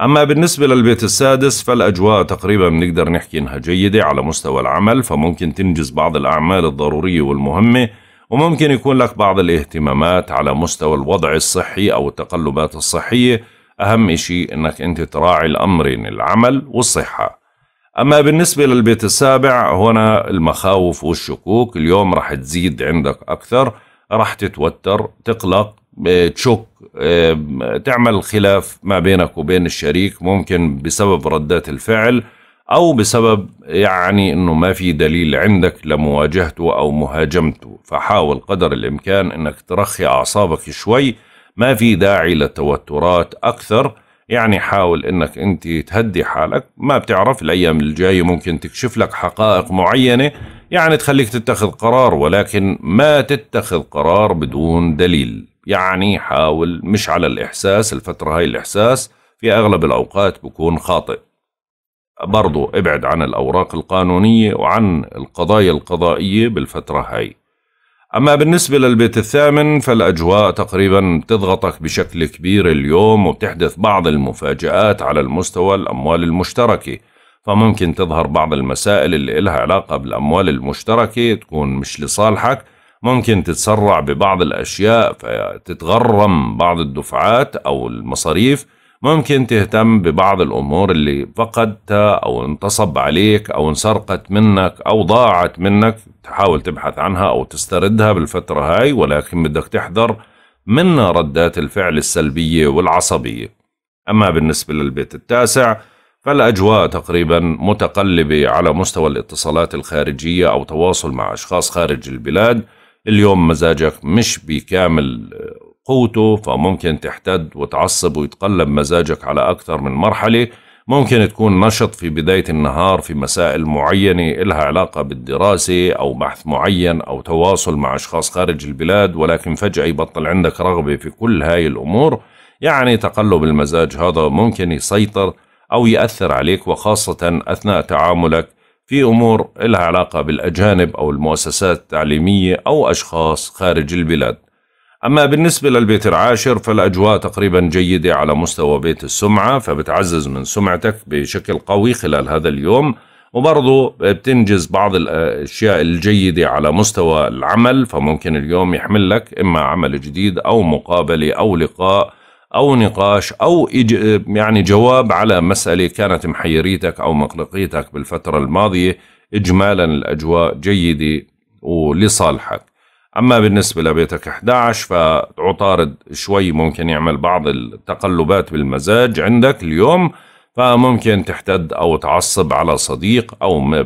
أما بالنسبة للبيت السادس فالأجواء تقريبا بنقدر نحكي إنها جيدة على مستوى العمل فممكن تنجز بعض الأعمال الضرورية والمهمة وممكن يكون لك بعض الاهتمامات على مستوى الوضع الصحي أو التقلبات الصحية أهم إشي إنك أنت تراعي الأمرين العمل والصحة أما بالنسبة للبيت السابع هنا المخاوف والشكوك اليوم رح تزيد عندك أكثر رح تتوتر تقلق آه، تشك آه، تعمل خلاف ما بينك وبين الشريك ممكن بسبب ردات الفعل أو بسبب يعني أنه ما في دليل عندك لمواجهته أو مهاجمته فحاول قدر الإمكان أنك ترخي أعصابك شوي ما في داعي للتوترات أكثر يعني حاول أنك أنت تهدي حالك ما بتعرف الأيام الجاية ممكن تكشف لك حقائق معينة يعني تخليك تتخذ قرار ولكن ما تتخذ قرار بدون دليل يعني حاول مش على الإحساس الفترة هاي الإحساس في أغلب الأوقات بكون خاطئ برضو ابعد عن الأوراق القانونية وعن القضايا القضائية بالفترة هاي أما بالنسبة للبيت الثامن فالأجواء تقريبا بتضغطك بشكل كبير اليوم وبتحدث بعض المفاجآت على المستوى الأموال المشتركة فممكن تظهر بعض المسائل اللي إلها علاقة بالأموال المشتركة تكون مش لصالحك ممكن تتسرع ببعض الأشياء فتتغرم بعض الدفعات أو المصاريف ممكن تهتم ببعض الأمور اللي فقدتها أو انتصب عليك أو انسرقت منك أو ضاعت منك تحاول تبحث عنها أو تستردها بالفترة هاي ولكن بدك تحذر من ردات الفعل السلبية والعصبية أما بالنسبة للبيت التاسع فالأجواء تقريبا متقلبة على مستوى الاتصالات الخارجية أو تواصل مع أشخاص خارج البلاد اليوم مزاجك مش بكامل قوته فممكن تحتد وتعصب ويتقلب مزاجك على أكثر من مرحلة ممكن تكون نشط في بداية النهار في مسائل معينة إلها علاقة بالدراسة أو بحث معين أو تواصل مع أشخاص خارج البلاد ولكن فجأة يبطل عندك رغبة في كل هاي الأمور يعني تقلب المزاج هذا ممكن يسيطر أو يأثر عليك وخاصة أثناء تعاملك في أمور لها علاقة بالأجانب أو المؤسسات التعليمية أو أشخاص خارج البلاد أما بالنسبة للبيت العاشر فالأجواء تقريبا جيدة على مستوى بيت السمعة فبتعزز من سمعتك بشكل قوي خلال هذا اليوم وبرضه بتنجز بعض الأشياء الجيدة على مستوى العمل فممكن اليوم يحمل لك إما عمل جديد أو مقابلة أو لقاء أو نقاش أو يعني جواب على مسألة كانت محيريتك أو مقلقيتك بالفترة الماضية إجمالا الأجواء جيدة ولصالحك أما بالنسبة لبيتك 11 فعطارد شوي ممكن يعمل بعض التقلبات بالمزاج عندك اليوم فممكن تحتد أو تعصب على صديق أو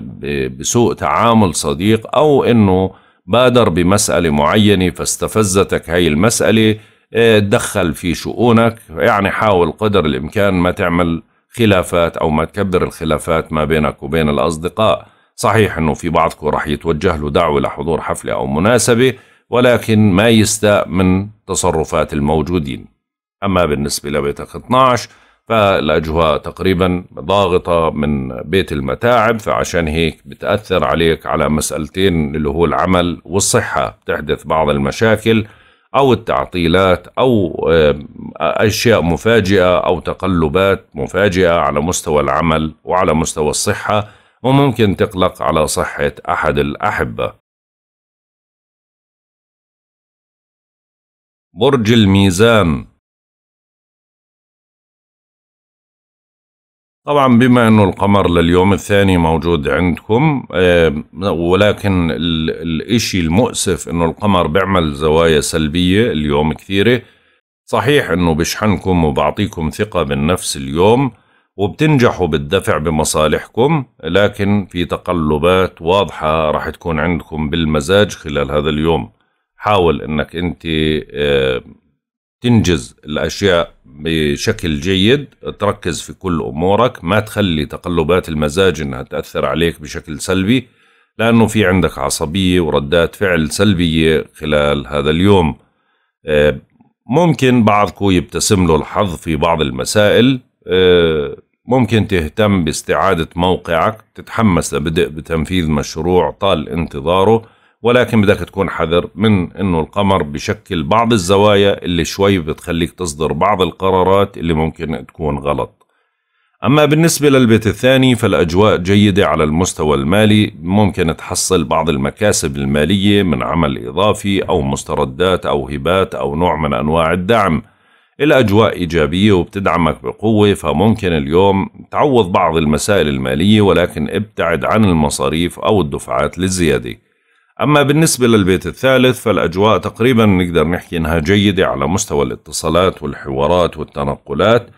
بسوء تعامل صديق أو أنه بادر بمسألة معينة فاستفزتك هاي المسألة إيه، تدخل في شؤونك يعني حاول قدر الإمكان ما تعمل خلافات أو ما تكبر الخلافات ما بينك وبين الأصدقاء صحيح أنه في بعضكم راح يتوجه له دعوة لحضور حفلة أو مناسبة ولكن ما يستاء من تصرفات الموجودين أما بالنسبة لبيتك 12 فالأجواء تقريبا ضاغطة من بيت المتاعب فعشان هيك بتأثر عليك على مسألتين اللي هو العمل والصحة بتحدث بعض المشاكل أو التعطيلات أو أشياء مفاجئة أو تقلبات مفاجئة على مستوى العمل وعلى مستوى الصحة وممكن تقلق على صحة أحد الأحبة برج الميزان طبعا بما انه القمر لليوم الثاني موجود عندكم آه، ولكن الاشي المؤسف انه القمر بيعمل زوايا سلبية اليوم كثيرة صحيح انه بشحنكم وبعطيكم ثقة بالنفس اليوم وبتنجحوا بالدفع بمصالحكم لكن في تقلبات واضحة راح تكون عندكم بالمزاج خلال هذا اليوم حاول انك انت آه، تنجز الأشياء بشكل جيد تركز في كل أمورك ما تخلي تقلبات المزاج أنها تأثر عليك بشكل سلبي لأنه في عندك عصبية وردات فعل سلبية خلال هذا اليوم آه، ممكن بعضكم يبتسم له الحظ في بعض المسائل آه، ممكن تهتم باستعادة موقعك تتحمس لبدء بتنفيذ مشروع طال انتظاره ولكن بدك تكون حذر من انه القمر بشكل بعض الزوايا اللي شوي بتخليك تصدر بعض القرارات اللي ممكن تكون غلط أما بالنسبة للبيت الثاني فالأجواء جيدة على المستوى المالي ممكن تحصل بعض المكاسب المالية من عمل إضافي أو مستردات أو هبات أو نوع من أنواع الدعم الأجواء إيجابية وبتدعمك بقوة فممكن اليوم تعوض بعض المسائل المالية ولكن ابتعد عن المصاريف أو الدفعات للزيادة أما بالنسبة للبيت الثالث فالأجواء تقريبا نقدر نحكي أنها جيدة على مستوى الاتصالات والحوارات والتنقلات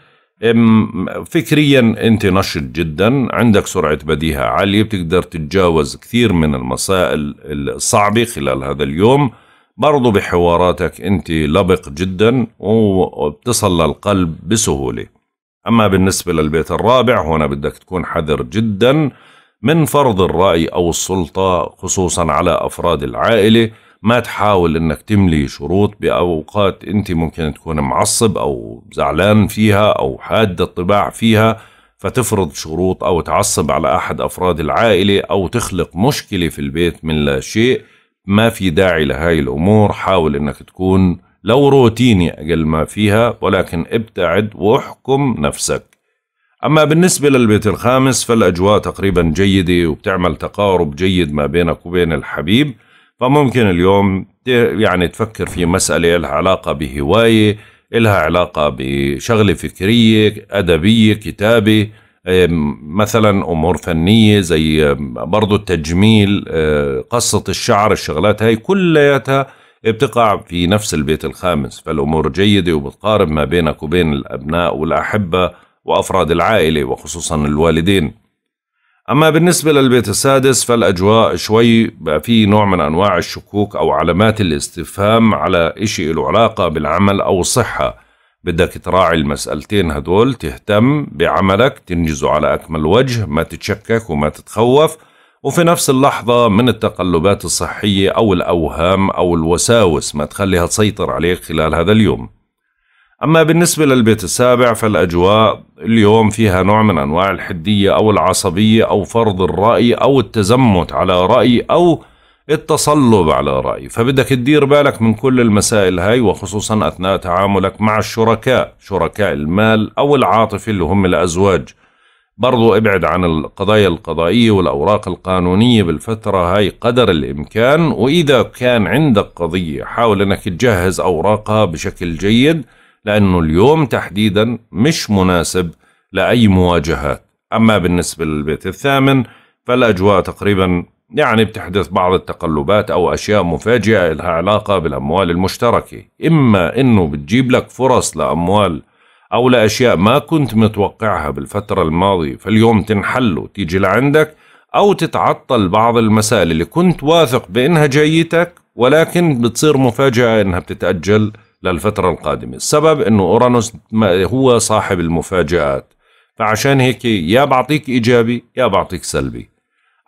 فكريا أنت نشط جدا عندك سرعة بديهة عالية بتقدر تتجاوز كثير من المسائل الصعبة خلال هذا اليوم برضو بحواراتك أنت لبق جدا وبتصل للقلب بسهولة أما بالنسبة للبيت الرابع هنا بدك تكون حذر جداً من فرض الرأي أو السلطة خصوصا على أفراد العائلة ما تحاول انك تملي شروط باوقات انت ممكن تكون معصب او زعلان فيها او حاد الطباع فيها فتفرض شروط او تعصب على احد افراد العائله او تخلق مشكله في البيت من لا شيء ما في داعي لهاي الامور حاول انك تكون لو روتيني اقل ما فيها ولكن ابتعد واحكم نفسك أما بالنسبة للبيت الخامس فالأجواء تقريبا جيدة وبتعمل تقارب جيد ما بينك وبين الحبيب فممكن اليوم يعني تفكر في مسألة لها علاقة بهواية لها علاقة بشغلة فكرية أدبية كتابة مثلا أمور فنية زي برضو التجميل قصة الشعر الشغلات هاي كلياتها بتقع في نفس البيت الخامس فالأمور جيدة وبتقارب ما بينك وبين الأبناء والأحبة وأفراد العائلة وخصوصا الوالدين أما بالنسبة للبيت السادس فالأجواء شوي بقى في نوع من أنواع الشكوك أو علامات الاستفهام على إشي له علاقة بالعمل أو الصحة بدك تراعي المسألتين هدول تهتم بعملك تنجزه على أكمل وجه ما تتشكك وما تتخوف وفي نفس اللحظة من التقلبات الصحية أو الأوهام أو الوساوس ما تخليها تسيطر عليك خلال هذا اليوم أما بالنسبة للبيت السابع فالأجواء اليوم فيها نوع من أنواع الحدية أو العصبية أو فرض الرأي أو التزمت على رأي أو التصلب على رأي فبدك تدير بالك من كل المسائل هاي وخصوصا أثناء تعاملك مع الشركاء شركاء المال أو العاطفة اللي هم الأزواج برضو ابعد عن القضايا القضائية والأوراق القانونية بالفترة هاي قدر الإمكان وإذا كان عندك قضية حاول أنك تجهز أوراقها بشكل جيد لأنه اليوم تحديدا مش مناسب لأي مواجهات أما بالنسبة للبيت الثامن فالأجواء تقريبا يعني بتحدث بعض التقلبات أو أشياء مفاجئة لها علاقة بالأموال المشتركة إما أنه بتجيب لك فرص لأموال أو لأشياء ما كنت متوقعها بالفترة الماضية فاليوم تنحل وتيجي لعندك أو تتعطل بعض المسائل اللي كنت واثق بأنها جايتك ولكن بتصير مفاجأة أنها بتتأجل للفترة القادمة السبب أنه أورانوس هو صاحب المفاجآت فعشان هيك يا بعطيك إيجابي يا بعطيك سلبي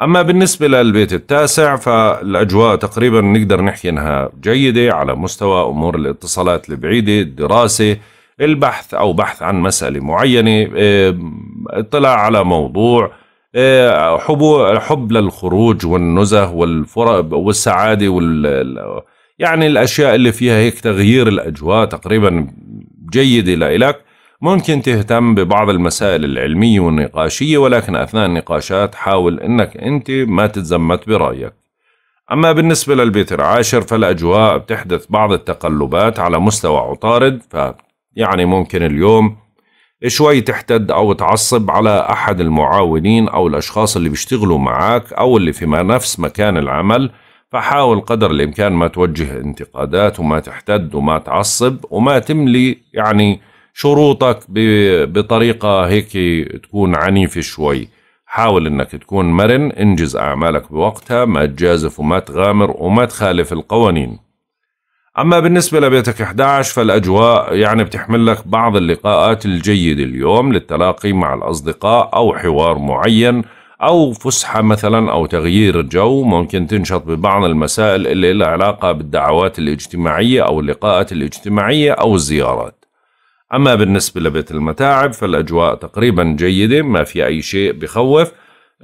أما بالنسبة للبيت التاسع فالأجواء تقريبا نقدر نحكي أنها جيدة على مستوى أمور الاتصالات البعيدة الدراسة البحث أو بحث عن مسألة معينة اطلاع على موضوع آه، حب للخروج والنزه والسعادة وال يعني الأشياء اللي فيها هيك تغيير الأجواء تقريبا جيدة لإلك ممكن تهتم ببعض المسائل العلمية والنقاشية ولكن أثناء النقاشات حاول أنك أنت ما تتزمت برأيك أما بالنسبة للبيت العاشر فالأجواء بتحدث بعض التقلبات على مستوى عطارد ف يعني ممكن اليوم شوي تحتد أو تعصب على أحد المعاونين أو الأشخاص اللي بيشتغلوا معك أو اللي في نفس مكان العمل فحاول قدر الإمكان ما توجه انتقادات وما تحتد وما تعصب وما تملي يعني شروطك بطريقة هيك تكون عنيفة شوي حاول انك تكون مرن انجز اعمالك بوقتها ما تجازف وما تغامر وما تخالف القوانين اما بالنسبة لبيتك 11 فالاجواء يعني بتحمل لك بعض اللقاءات الجيدة اليوم للتلاقي مع الاصدقاء او حوار معين أو فسحة مثلا أو تغيير جو ممكن تنشط ببعض المسائل اللي لها علاقة بالدعوات الاجتماعية أو اللقاءات الاجتماعية أو الزيارات أما بالنسبة لبيت المتاعب فالأجواء تقريبا جيدة ما في أي شيء بخوف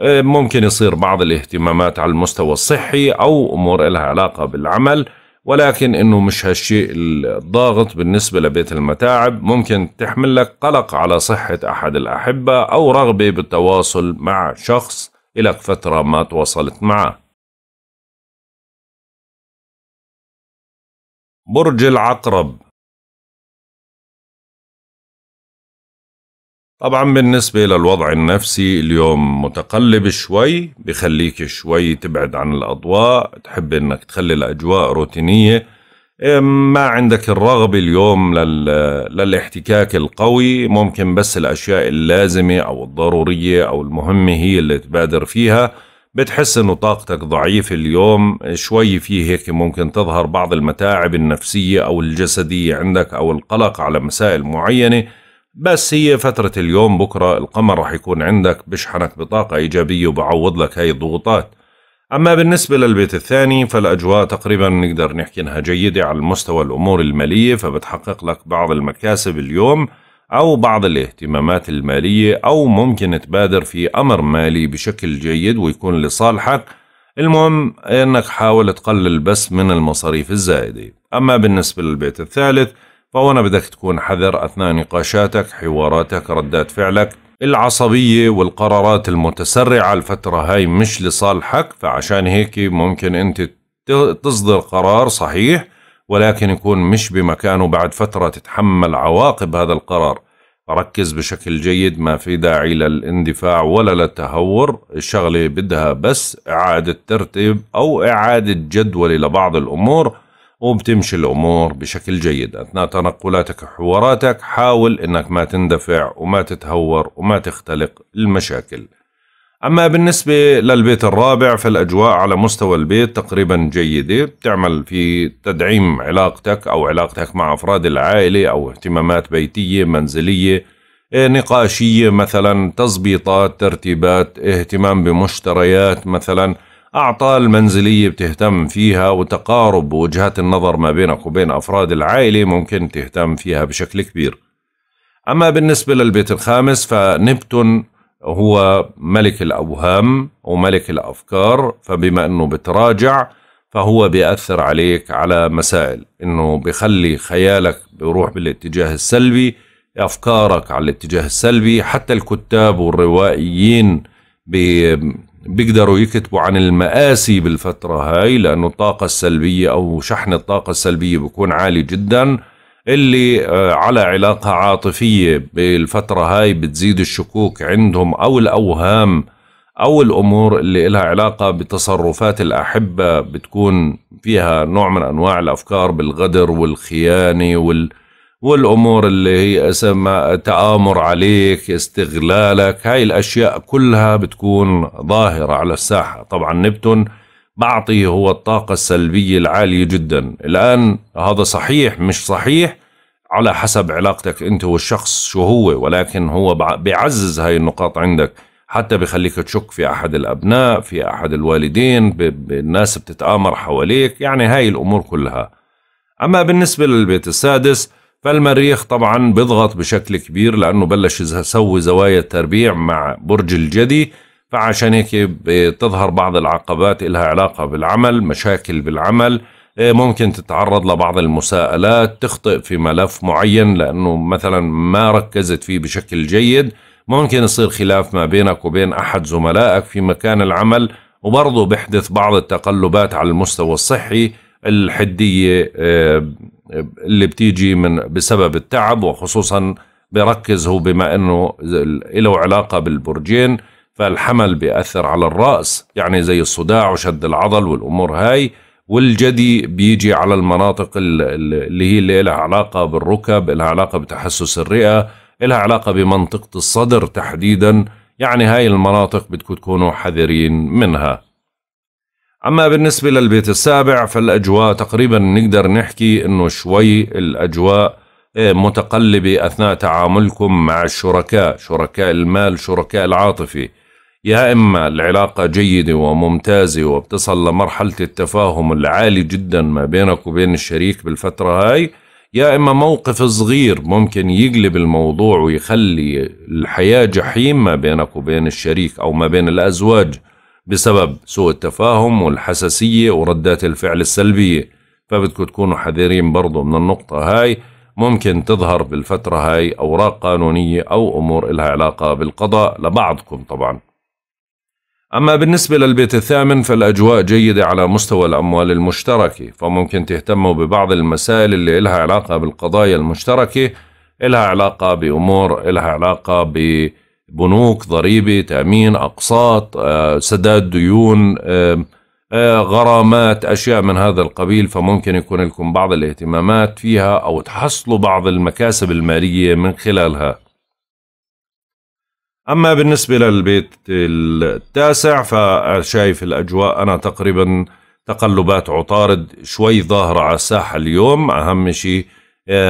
ممكن يصير بعض الاهتمامات على المستوى الصحي أو أمور لها علاقة بالعمل ولكن انه مش هالشيء الضاغط بالنسبة لبيت المتاعب ممكن تحمل لك قلق على صحة احد الاحبة او رغبة بالتواصل مع شخص إلك فترة ما تواصلت معه برج العقرب طبعا بالنسبة للوضع النفسي اليوم متقلب شوي بخليك شوي تبعد عن الأضواء تحب أنك تخلي الأجواء روتينية ما عندك الرغبة اليوم لل... للاحتكاك القوي ممكن بس الأشياء اللازمة أو الضرورية أو المهمة هي اللي تبادر فيها بتحس انه طاقتك ضعيفة اليوم شوي في هيك ممكن تظهر بعض المتاعب النفسية او الجسدية عندك او القلق على مسائل معينة بس هي فترة اليوم بكرة القمر راح يكون عندك بشحنك بطاقة إيجابية وبعوض لك هاي الضغوطات أما بالنسبة للبيت الثاني فالأجواء تقريبا نقدر نحكي إنها جيدة على المستوى الأمور المالية فبتحقق لك بعض المكاسب اليوم أو بعض الاهتمامات المالية أو ممكن تبادر في أمر مالي بشكل جيد ويكون لصالحك المهم إنك حاول تقلل بس من المصاريف الزائدة أما بالنسبة للبيت الثالث فهنا بدك تكون حذر أثناء نقاشاتك حواراتك ردات فعلك العصبية والقرارات المتسرعة الفترة هاي مش لصالحك فعشان هيك ممكن أنت تصدر قرار صحيح ولكن يكون مش بمكانه بعد فترة تتحمل عواقب هذا القرار ركز بشكل جيد ما في داعي للاندفاع ولا للتهور الشغلة بدها بس إعادة ترتيب أو إعادة جدول لبعض الأمور وبتمشي الأمور بشكل جيد أثناء تنقلاتك وحواراتك حاول أنك ما تندفع وما تتهور وما تختلق المشاكل أما بالنسبة للبيت الرابع فالأجواء على مستوى البيت تقريبا جيدة بتعمل في تدعيم علاقتك أو علاقتك مع أفراد العائلة أو اهتمامات بيتية منزلية نقاشية مثلا تظبيطات ترتيبات اهتمام بمشتريات مثلا أعطى المنزلية بتهتم فيها وتقارب وجهات النظر ما بينك وبين أفراد العائلة ممكن تهتم فيها بشكل كبير أما بالنسبة للبيت الخامس فنبتون هو ملك الأوهام وملك الأفكار فبما أنه بتراجع فهو بيأثر عليك على مسائل أنه بخلي خيالك بيروح بالاتجاه السلبي أفكارك على الاتجاه السلبي حتى الكتاب والروائيين بيقدروا يكتبوا عن المآسي بالفترة هاي لأنه الطاقة السلبية أو شحن الطاقة السلبية بيكون عالي جدا اللي آه، على علاقة عاطفية بالفترة هاي بتزيد الشكوك عندهم أو الأوهام أو الأمور اللي لها علاقة بتصرفات الأحبة بتكون فيها نوع من أنواع الأفكار بالغدر والخيانة وال والأمور اللي هي اسمها تآمر عليك استغلالك هاي الأشياء كلها بتكون ظاهرة على الساحة طبعا نبتون بعطي هو الطاقة السلبية العالية جدا الآن هذا صحيح مش صحيح على حسب علاقتك أنت والشخص شو هو ولكن هو بيعزز هاي النقاط عندك حتى بخليك تشك في أحد الأبناء في أحد الوالدين الناس بتتآمر حواليك يعني هاي الأمور كلها أما بالنسبة للبيت السادس فالمريخ طبعا بيضغط بشكل كبير لأنه بلش يسوي زوايا تربيع مع برج الجدي فعشان هيك بتظهر بعض العقبات إلها علاقة بالعمل مشاكل بالعمل آه، ممكن تتعرض لبعض المساءلات تخطئ في ملف معين لأنه مثلا ما ركزت فيه بشكل جيد ممكن يصير خلاف ما بينك وبين أحد زملائك في مكان العمل وبرضه بيحدث بعض التقلبات على المستوى الصحي الحديه آه، اللي بتيجي من بسبب التعب وخصوصا بركز هو بما انه له علاقه بالبرجين فالحمل بيأثر على الرأس يعني زي الصداع وشد العضل والأمور هاي والجدي بيجي على المناطق اللي هي اللي لها علاقة بالركب لها علاقة بتحسس الرئة لها علاقة بمنطقة الصدر تحديدا يعني هاي المناطق بدكم تكونوا حذرين منها أما بالنسبة للبيت السابع فالأجواء تقريبا نقدر نحكي أنه شوي الأجواء إيه، متقلبة أثناء تعاملكم مع الشركاء شركاء المال شركاء العاطفة يا إما العلاقة جيدة وممتازة وبتصل لمرحلة التفاهم العالي جدا ما بينك وبين الشريك بالفترة هاي يا إما موقف صغير ممكن يقلب الموضوع ويخلي الحياة جحيم ما بينك وبين الشريك أو ما بين الأزواج بسبب سوء التفاهم والحساسية وردات الفعل السلبية فبدكم تكونوا حذرين برضو من النقطة هاي ممكن تظهر بالفترة هاي أوراق قانونية أو أمور إلها علاقة بالقضاء لبعضكم طبعا أما بالنسبة للبيت الثامن فالأجواء جيدة على مستوى الأموال المشتركة فممكن تهتموا ببعض المسائل اللي إلها علاقة بالقضايا المشتركة إلها علاقة بأمور إلها علاقة بالقضايا بنوك ضريبة تأمين أقساط آه، سداد ديون آه، آه، غرامات أشياء من هذا القبيل فممكن يكون لكم بعض الاهتمامات فيها أو تحصلوا بعض المكاسب المالية من خلالها أما بالنسبة للبيت التاسع فشايف الأجواء أنا تقريبا تقلبات عطارد شوي ظاهرة على الساحة اليوم أهم شيء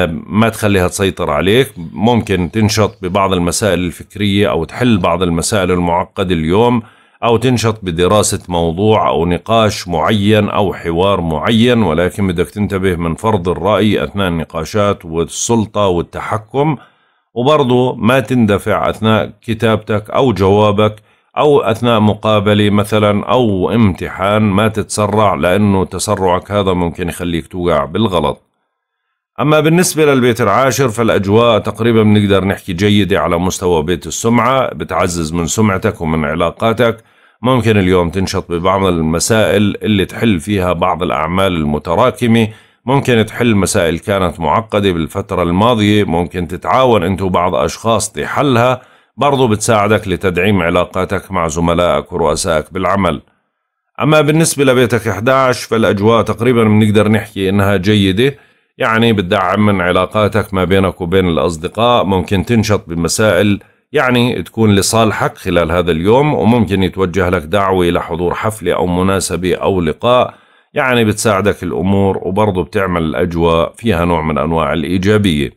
ما تخليها تسيطر عليك ممكن تنشط ببعض المسائل الفكرية أو تحل بعض المسائل المعقدة اليوم أو تنشط بدراسة موضوع أو نقاش معين أو حوار معين ولكن بدك تنتبه من فرض الرأي أثناء النقاشات والسلطة والتحكم وبرضه ما تندفع أثناء كتابتك أو جوابك أو أثناء مقابلة مثلا أو امتحان ما تتسرع لأنه تسرعك هذا ممكن يخليك توقع بالغلط أما بالنسبة للبيت العاشر فالأجواء تقريبا بنقدر نحكي جيدة على مستوى بيت السمعة بتعزز من سمعتك ومن علاقاتك ممكن اليوم تنشط ببعض المسائل اللي تحل فيها بعض الأعمال المتراكمة ممكن تحل مسائل كانت معقدة بالفترة الماضية ممكن تتعاون أنت وبعض أشخاص تحلها برضو بتساعدك لتدعيم علاقاتك مع زملائك ورؤسائك بالعمل أما بالنسبة لبيتك 11 فالأجواء تقريبا بنقدر نحكي إنها جيدة يعني بتدعم من علاقاتك ما بينك وبين الأصدقاء ممكن تنشط بمسائل يعني تكون لصالحك خلال هذا اليوم وممكن يتوجه لك دعوة إلى حضور حفلة أو مناسبة أو لقاء يعني بتساعدك الأمور وبرضه بتعمل الأجواء فيها نوع من أنواع الإيجابية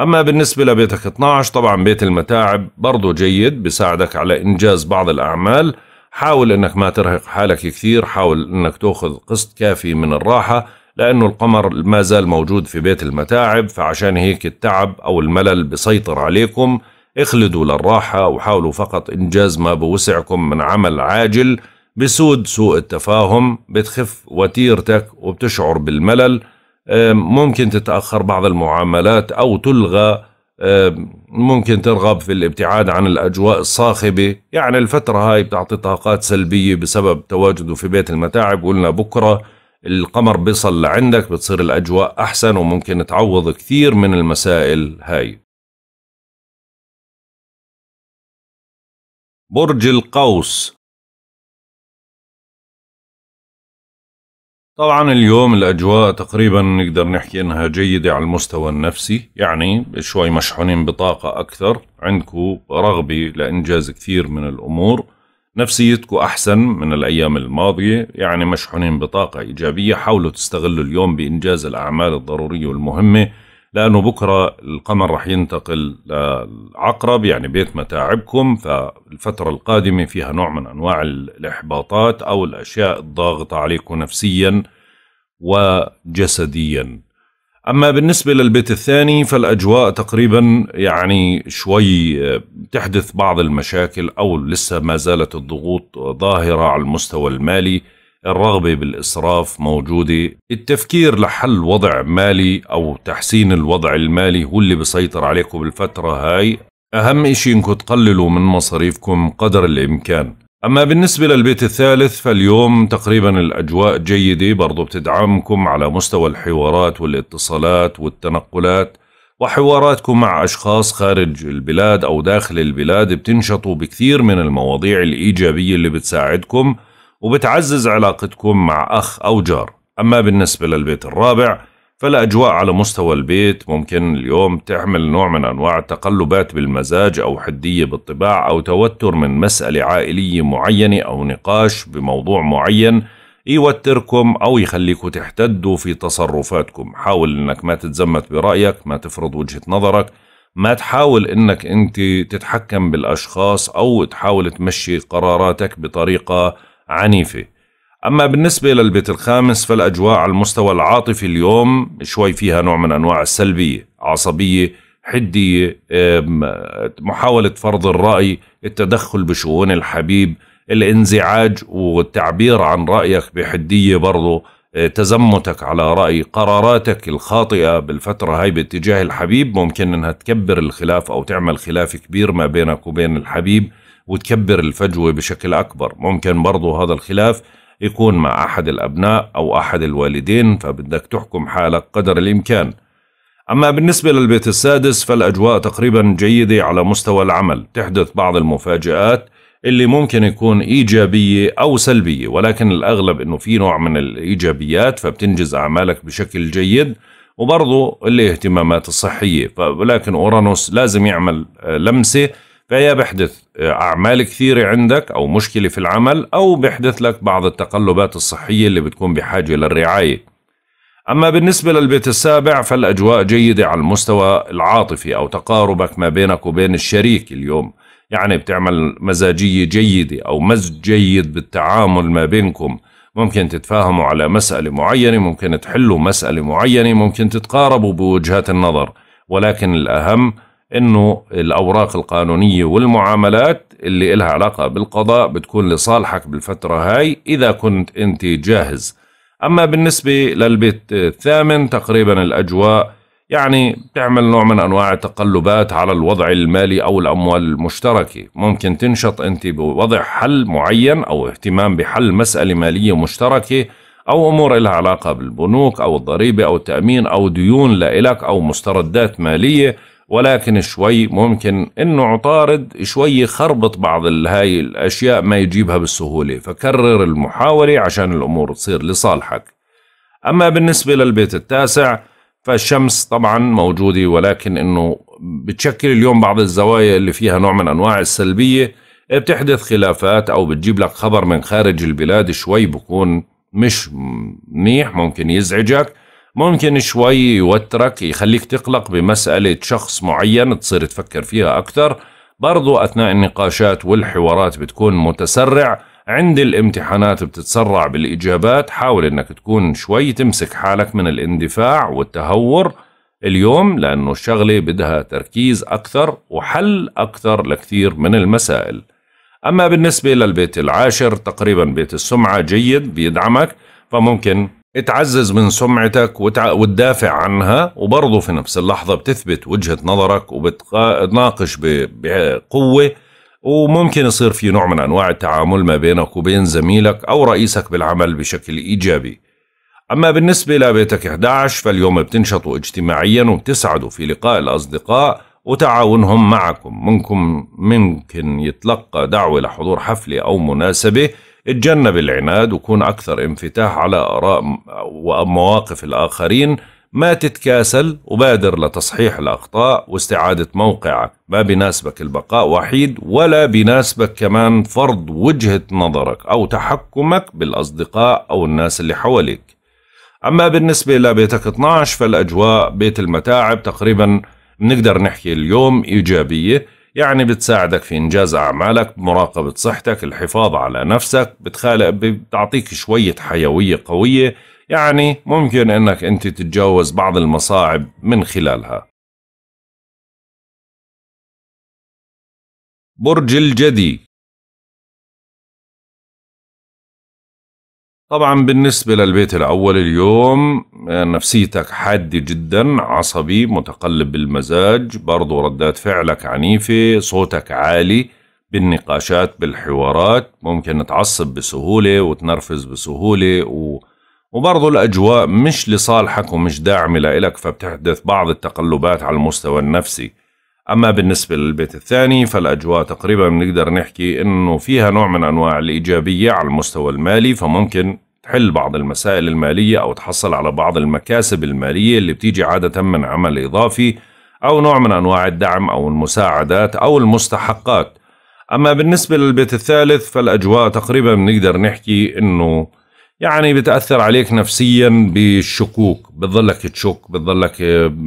أما بالنسبة لبيتك 12 طبعا بيت المتاعب برضه جيد بيساعدك على إنجاز بعض الأعمال حاول أنك ما ترهق حالك كثير حاول أنك تأخذ قسط كافي من الراحة لأنه القمر ما زال موجود في بيت المتاعب فعشان هيك التعب أو الملل بيسيطر عليكم اخلدوا للراحة وحاولوا فقط إنجاز ما بوسعكم من عمل عاجل بسود سوء التفاهم بتخف وتيرتك وبتشعر بالملل آه، ممكن تتأخر بعض المعاملات أو تلغى آه، ممكن ترغب في الابتعاد عن الأجواء الصاخبة يعني الفترة هاي بتعطي طاقات سلبية بسبب تواجده في بيت المتاعب قلنا بكرة القمر بيصل لعندك بتصير الأجواء أحسن وممكن تعوض كثير من المسائل هاي برج القوس طبعا اليوم الأجواء تقريبا نقدر نحكي أنها جيدة على المستوى النفسي يعني شوي مشحونين بطاقة أكثر عندكم رغبة لإنجاز كثير من الأمور نفسيتكم أحسن من الأيام الماضية يعني مشحونين بطاقة إيجابية حاولوا تستغلوا اليوم بإنجاز الأعمال الضرورية والمهمة لأنه بكرة القمر رح ينتقل للعقرب يعني بيت متاعبكم فالفترة القادمة فيها نوع من أنواع الإحباطات أو الأشياء الضاغطة عليكم نفسيا وجسديا اما بالنسبه للبيت الثاني فالاجواء تقريبا يعني شوي آه، تحدث بعض المشاكل او لسه ما زالت الضغوط ظاهره على المستوى المالي الرغبه بالاسراف موجوده التفكير لحل وضع مالي او تحسين الوضع المالي هو اللي بيسيطر عليكم بالفتره هاي اهم اشي انكم تقللوا من مصاريفكم قدر الامكان أما بالنسبة للبيت الثالث فاليوم تقريبا الأجواء جيدة برضو بتدعمكم على مستوى الحوارات والاتصالات والتنقلات وحواراتكم مع أشخاص خارج البلاد أو داخل البلاد بتنشطوا بكثير من المواضيع الإيجابية اللي بتساعدكم وبتعزز علاقتكم مع أخ أو جار أما بالنسبة للبيت الرابع فالأجواء على مستوى البيت ممكن اليوم تعمل نوع من أنواع التقلبات بالمزاج أو حدية بالطباع أو توتر من مسألة عائلية معينة أو نقاش بموضوع معين يوتركم أو يخليكم تحتدوا في تصرفاتكم حاول أنك ما تتزمت برأيك ما تفرض وجهة نظرك ما تحاول أنك أنت تتحكم بالأشخاص أو تحاول تمشي قراراتك بطريقة عنيفة أما بالنسبة للبيت الخامس فالأجواء على المستوى العاطفي اليوم شوي فيها نوع من أنواع السلبية عصبية حدية محاولة فرض الرأي التدخل بشؤون الحبيب الانزعاج والتعبير عن رأيك بحدية برضو آه، تزمتك على رأي قراراتك الخاطئة بالفترة هاي باتجاه الحبيب ممكن انها تكبر الخلاف او تعمل خلاف كبير ما بينك وبين الحبيب وتكبر الفجوة بشكل اكبر ممكن برضو هذا الخلاف يكون مع أحد الأبناء أو أحد الوالدين فبدك تحكم حالك قدر الإمكان أما بالنسبة للبيت السادس فالأجواء تقريبا جيدة على مستوى العمل تحدث بعض المفاجآت اللي ممكن يكون إيجابية أو سلبية ولكن الأغلب أنه في نوع من الإيجابيات فبتنجز أعمالك بشكل جيد وبرضه الاهتمامات الصحية ولكن أورانوس لازم يعمل آه، لمسة فهي بحدث آه، أعمال كثيرة عندك أو مشكلة في العمل أو بحدث لك بعض التقلبات الصحية اللي بتكون بحاجة للرعاية أما بالنسبة للبيت السابع فالأجواء جيدة على المستوى العاطفي أو تقاربك ما بينك وبين الشريك اليوم يعني بتعمل مزاجية جيدة أو مزج جيد بالتعامل ما بينكم ممكن تتفاهموا على مسألة معينة ممكن تحلوا مسألة معينة ممكن تتقاربوا بوجهات النظر ولكن الأهم انه الاوراق القانونيه والمعاملات اللي لها علاقه بالقضاء بتكون لصالحك بالفتره هاي اذا كنت انت جاهز اما بالنسبه للبيت الثامن تقريبا الاجواء يعني بتعمل نوع من انواع التقلبات على الوضع المالي او الاموال المشتركه ممكن تنشط انت بوضع حل معين او اهتمام بحل مساله ماليه مشتركه أو أمور لها علاقة بالبنوك أو الضريبة أو التأمين أو ديون لإلك أو مستردات مالية ولكن شوي ممكن انه عطارد شوي يخربط بعض هاي الاشياء ما يجيبها بالسهولة فكرر المحاولة عشان الامور تصير لصالحك اما بالنسبة للبيت التاسع فالشمس طبعا موجودة ولكن انه بتشكل اليوم بعض الزوايا اللي فيها نوع من انواع السلبية بتحدث خلافات او بتجيب لك خبر من خارج البلاد شوي بكون مش منيح ممكن يزعجك ممكن شوي يوترك يخليك تقلق بمسألة شخص معين تصير تفكر فيها أكثر برضو أثناء النقاشات والحوارات بتكون متسرع عند الامتحانات بتتسرع بالإجابات حاول أنك تكون شوي تمسك حالك من الاندفاع والتهور اليوم لأنه الشغلة بدها تركيز أكثر وحل أكثر لكثير من المسائل أما بالنسبة للبيت العاشر تقريبا بيت السمعة جيد بيدعمك فممكن تعزز من سمعتك وتدافع عنها وبرضه في نفس اللحظة بتثبت وجهة نظرك وبتناقش بقوة وممكن يصير في نوع من أنواع التعامل ما بينك وبين زميلك أو رئيسك بالعمل بشكل إيجابي أما بالنسبة لبيتك 11 فاليوم بتنشطوا اجتماعيا وبتسعدوا في لقاء الأصدقاء وتعاونهم معكم منكم ممكن يتلقى دعوة لحضور حفلة أو مناسبة اتجنب العناد وكون أكثر انفتاح على آراء ومواقف الآخرين ما تتكاسل وبادر لتصحيح الأخطاء واستعادة موقعك ما بناسبك البقاء وحيد ولا بناسبك كمان فرض وجهة نظرك أو تحكمك بالأصدقاء أو الناس اللي حواليك أما بالنسبة لبيتك 12 فالأجواء بيت المتاعب تقريبا بنقدر نحكي اليوم إيجابية يعني بتساعدك في إنجاز أعمالك مراقبة صحتك الحفاظ على نفسك بتخالق بتعطيك شوية حيوية قوية يعني ممكن أنك أنت تتجاوز بعض المصاعب من خلالها برج الجدي طبعا بالنسبة للبيت الأول اليوم آه، نفسيتك حادة جدا عصبي متقلب بالمزاج برضو ردات فعلك عنيفة صوتك عالي بالنقاشات بالحوارات ممكن تعصب بسهولة وتنرفز بسهولة و... وبرضو الأجواء مش لصالحك ومش داعمة لإلك فبتحدث بعض التقلبات على المستوى النفسي أما بالنسبة للبيت الثاني فالأجواء تقريبا بنقدر نحكي أنه فيها نوع من أنواع الإيجابية على المستوى المالي فممكن تحل بعض المسائل المالية أو تحصل على بعض المكاسب المالية اللي بتيجي عادة من عمل إضافي أو نوع من أنواع الدعم أو المساعدات أو المستحقات أما بالنسبة للبيت الثالث فالأجواء تقريبا بنقدر نحكي أنه يعني بتأثر عليك نفسيا بالشكوك بتظلك تشك بتظلك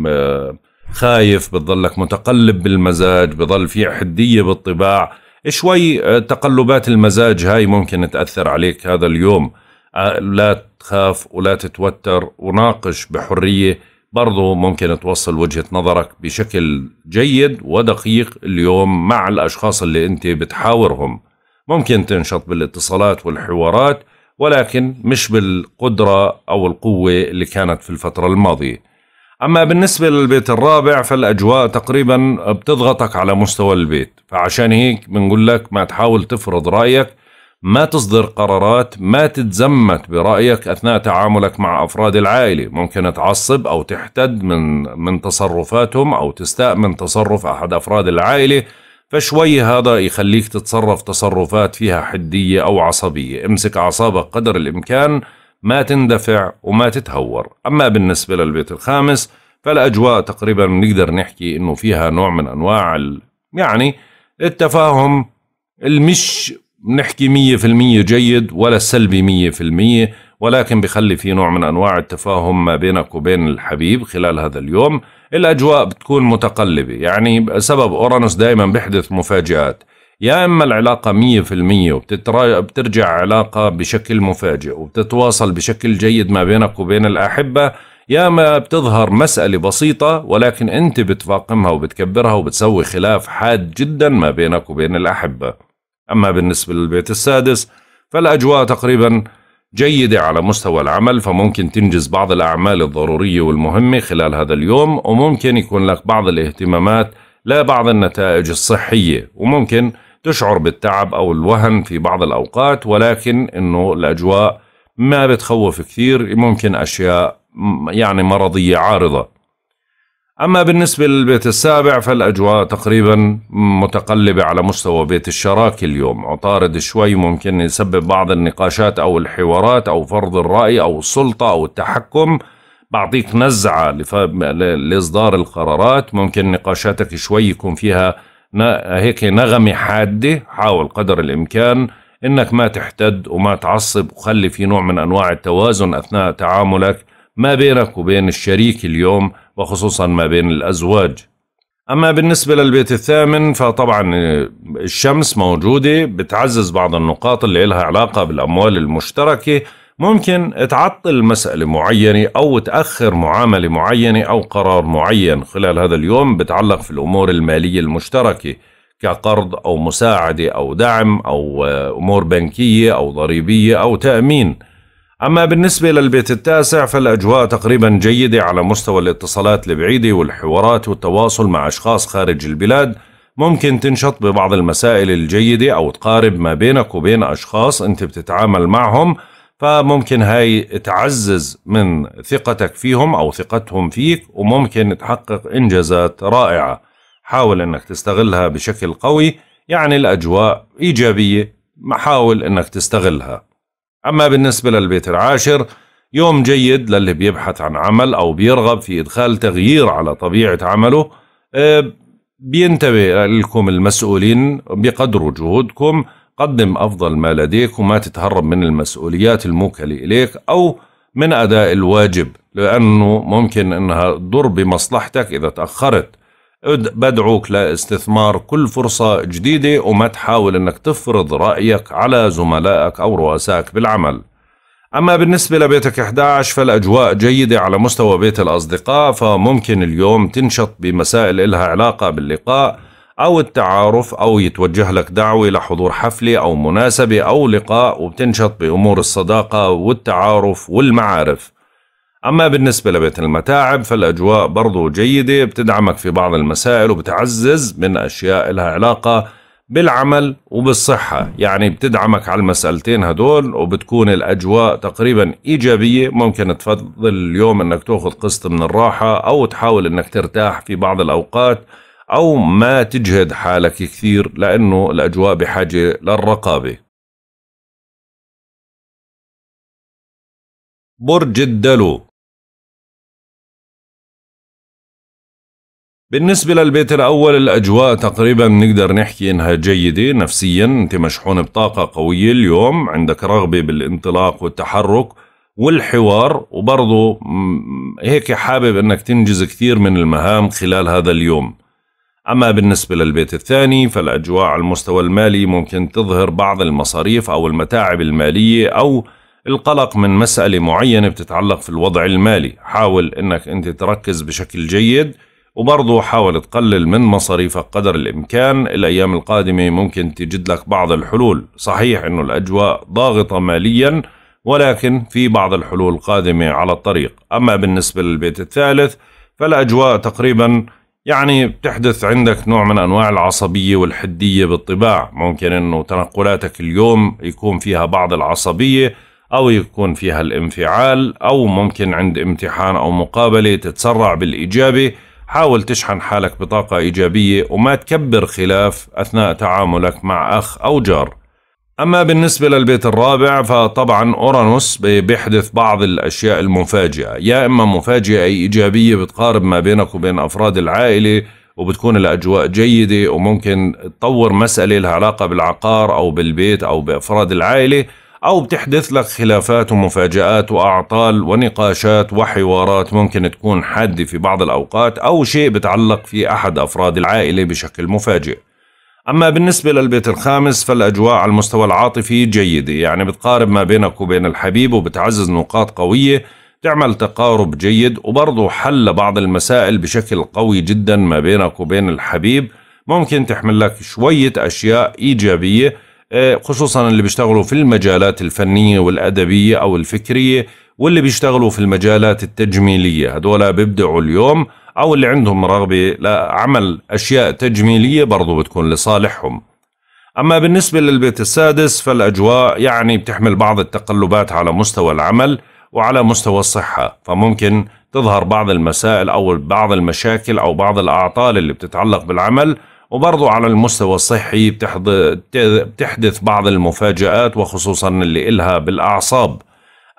آه، خايف بتضلك متقلب بالمزاج بضل في حدية بالطباع شوي آه، تقلبات المزاج هاي ممكن تأثر عليك هذا اليوم آه، لا تخاف ولا تتوتر وناقش بحرية برضو ممكن توصل وجهة نظرك بشكل جيد ودقيق اليوم مع الأشخاص اللي أنت بتحاورهم ممكن تنشط بالاتصالات والحوارات ولكن مش بالقدرة أو القوة اللي كانت في الفترة الماضية أما بالنسبة للبيت الرابع فالأجواء تقريبا بتضغطك على مستوى البيت فعشان هيك بنقول لك ما تحاول تفرض رأيك ما تصدر قرارات ما تتزمت برأيك أثناء تعاملك مع أفراد العائلة ممكن تعصب أو تحتد من, من تصرفاتهم أو تستاء من تصرف أحد أفراد العائلة فشوي هذا يخليك تتصرف تصرفات فيها حدية أو عصبية امسك أعصابك قدر الإمكان ما تندفع وما تتهور أما بالنسبة للبيت الخامس فالأجواء تقريبا بنقدر نحكي إنه فيها نوع من أنواع يعني التفاهم المش نحكي مية في المية جيد ولا السلبي مية في المية ولكن بخلي في نوع من أنواع التفاهم ما بينك وبين الحبيب خلال هذا اليوم الأجواء بتكون متقلبة يعني سبب أورانوس دايما بيحدث مفاجآت يا اما العلاقه 100% وبترجع علاقه بشكل مفاجئ وبتتواصل بشكل جيد ما بينك وبين الاحبه يا ما بتظهر مسألة بسيطة ولكن أنت بتفاقمها وبتكبرها وبتسوي خلاف حاد جدا ما بينك وبين الأحبة أما بالنسبة للبيت السادس فالأجواء تقريبا جيدة على مستوى العمل فممكن تنجز بعض الأعمال الضرورية والمهمة خلال هذا اليوم وممكن يكون لك بعض الاهتمامات لبعض النتائج الصحية وممكن تشعر بالتعب أو الوهن في بعض الأوقات ولكن أنه الأجواء ما بتخوف كثير ممكن أشياء يعني مرضية عارضة أما بالنسبة للبيت السابع فالأجواء تقريبا متقلبة على مستوى بيت الشراكة اليوم عطارد شوي ممكن يسبب بعض النقاشات أو الحوارات أو فرض الرأي أو السلطة أو التحكم بعطيك نزعة لإصدار القرارات ممكن نقاشاتك شوي يكون فيها هيك نغمة حادة حاول قدر الإمكان إنك ما تحتد وما تعصب وخلي في نوع من أنواع التوازن أثناء تعاملك ما بينك وبين الشريك اليوم وخصوصا ما بين الأزواج أما بالنسبة للبيت الثامن فطبعا الشمس موجودة بتعزز بعض النقاط اللي لها علاقة بالأموال المشتركة ممكن تعطل مسألة معينة أو تأخر معاملة معينة أو قرار معين خلال هذا اليوم بتعلق في الأمور المالية المشتركة كقرض أو مساعدة أو دعم أو آه، أمور بنكية أو ضريبية أو تأمين أما بالنسبة للبيت التاسع فالأجواء تقريبا جيدة على مستوى الاتصالات البعيدة والحوارات والتواصل مع أشخاص خارج البلاد ممكن تنشط ببعض المسائل الجيدة أو تقارب ما بينك وبين أشخاص أنت بتتعامل معهم فممكن هاي تعزز من ثقتك فيهم أو ثقتهم فيك وممكن تحقق إنجازات رائعة حاول أنك تستغلها بشكل قوي يعني الأجواء إيجابية حاول أنك تستغلها أما بالنسبة للبيت العاشر يوم جيد للي بيبحث عن عمل أو بيرغب في إدخال تغيير على طبيعة عمله آه، بينتبه لكم المسؤولين بقدروا جهودكم قدم أفضل ما لديك وما تتهرب من المسؤوليات الموكلة إليك أو من أداء الواجب لأنه ممكن أنها تضر بمصلحتك إذا تأخرت بدعوك لاستثمار كل فرصة جديدة وما تحاول أنك تفرض رأيك على زملائك أو رؤسائك بالعمل أما بالنسبة لبيتك 11 فالأجواء جيدة على مستوى بيت الأصدقاء فممكن اليوم تنشط بمسائل إلها علاقة باللقاء أو التعارف أو يتوجه لك دعوة لحضور حفلة أو مناسبة أو لقاء وبتنشط بأمور الصداقة والتعارف والمعارف أما بالنسبة لبيت المتاعب فالأجواء برضو جيدة بتدعمك في بعض المسائل وبتعزز من أشياء لها علاقة بالعمل وبالصحة يعني بتدعمك على المسألتين هدول وبتكون الأجواء تقريبا إيجابية ممكن تفضل اليوم أنك تأخذ قسط من الراحة أو تحاول أنك ترتاح في بعض الأوقات أو ما تجهد حالك كثير لأنه الأجواء بحاجة للرقابة برج الدلو بالنسبة للبيت الأول الأجواء تقريبا نقدر نحكي إنها جيدة نفسيا أنت مشحون بطاقة قوية اليوم عندك رغبة بالانطلاق والتحرك والحوار وبرضه هيك حابب إنك تنجز كثير من المهام خلال هذا اليوم أما بالنسبة للبيت الثاني فالأجواء على المستوى المالي ممكن تظهر بعض المصاريف أو المتاعب المالية أو القلق من مسألة معينة بتتعلق في الوضع المالي حاول أنك أنت تركز بشكل جيد وبرضه حاول تقلل من مصاريفك قدر الإمكان الأيام القادمة ممكن تجد لك بعض الحلول صحيح أنه الأجواء ضاغطة ماليا ولكن في بعض الحلول قادمة على الطريق أما بالنسبة للبيت الثالث فالأجواء تقريبا يعني بتحدث عندك نوع من أنواع العصبية والحدية بالطباع ممكن أنه تنقلاتك اليوم يكون فيها بعض العصبية أو يكون فيها الانفعال أو ممكن عند امتحان أو مقابلة تتسرع بالإجابة حاول تشحن حالك بطاقة إيجابية وما تكبر خلاف أثناء تعاملك مع أخ أو جار أما بالنسبة للبيت الرابع فطبعا أورانوس بيحدث بعض الأشياء المفاجئة يا إما مفاجئة إيجابية بتقارب ما بينك وبين أفراد العائلة وبتكون الأجواء جيدة وممكن تطور مسألة لها علاقة بالعقار أو بالبيت أو بأفراد العائلة أو بتحدث لك خلافات ومفاجآت وأعطال ونقاشات وحوارات ممكن تكون حادة في بعض الأوقات أو شيء بتعلق في أحد أفراد العائلة بشكل مفاجئ أما بالنسبة للبيت الخامس فالأجواء على المستوى العاطفي جيدة يعني بتقارب ما بينك وبين الحبيب وبتعزز نقاط قوية تعمل تقارب جيد وبرضه حل بعض المسائل بشكل قوي جدا ما بينك وبين الحبيب ممكن تحمل لك شوية أشياء إيجابية آه، خصوصا اللي بيشتغلوا في المجالات الفنية والأدبية أو الفكرية واللي بيشتغلوا في المجالات التجميلية هدول بيبدعوا اليوم أو اللي عندهم رغبة لعمل أشياء تجميلية برضو بتكون لصالحهم أما بالنسبة للبيت السادس فالأجواء يعني بتحمل بعض التقلبات على مستوى العمل وعلى مستوى الصحة فممكن تظهر بعض المسائل أو بعض المشاكل أو بعض الأعطال اللي بتتعلق بالعمل وبرضو على المستوى الصحي بتحدث بعض المفاجآت وخصوصا اللي إلها بالأعصاب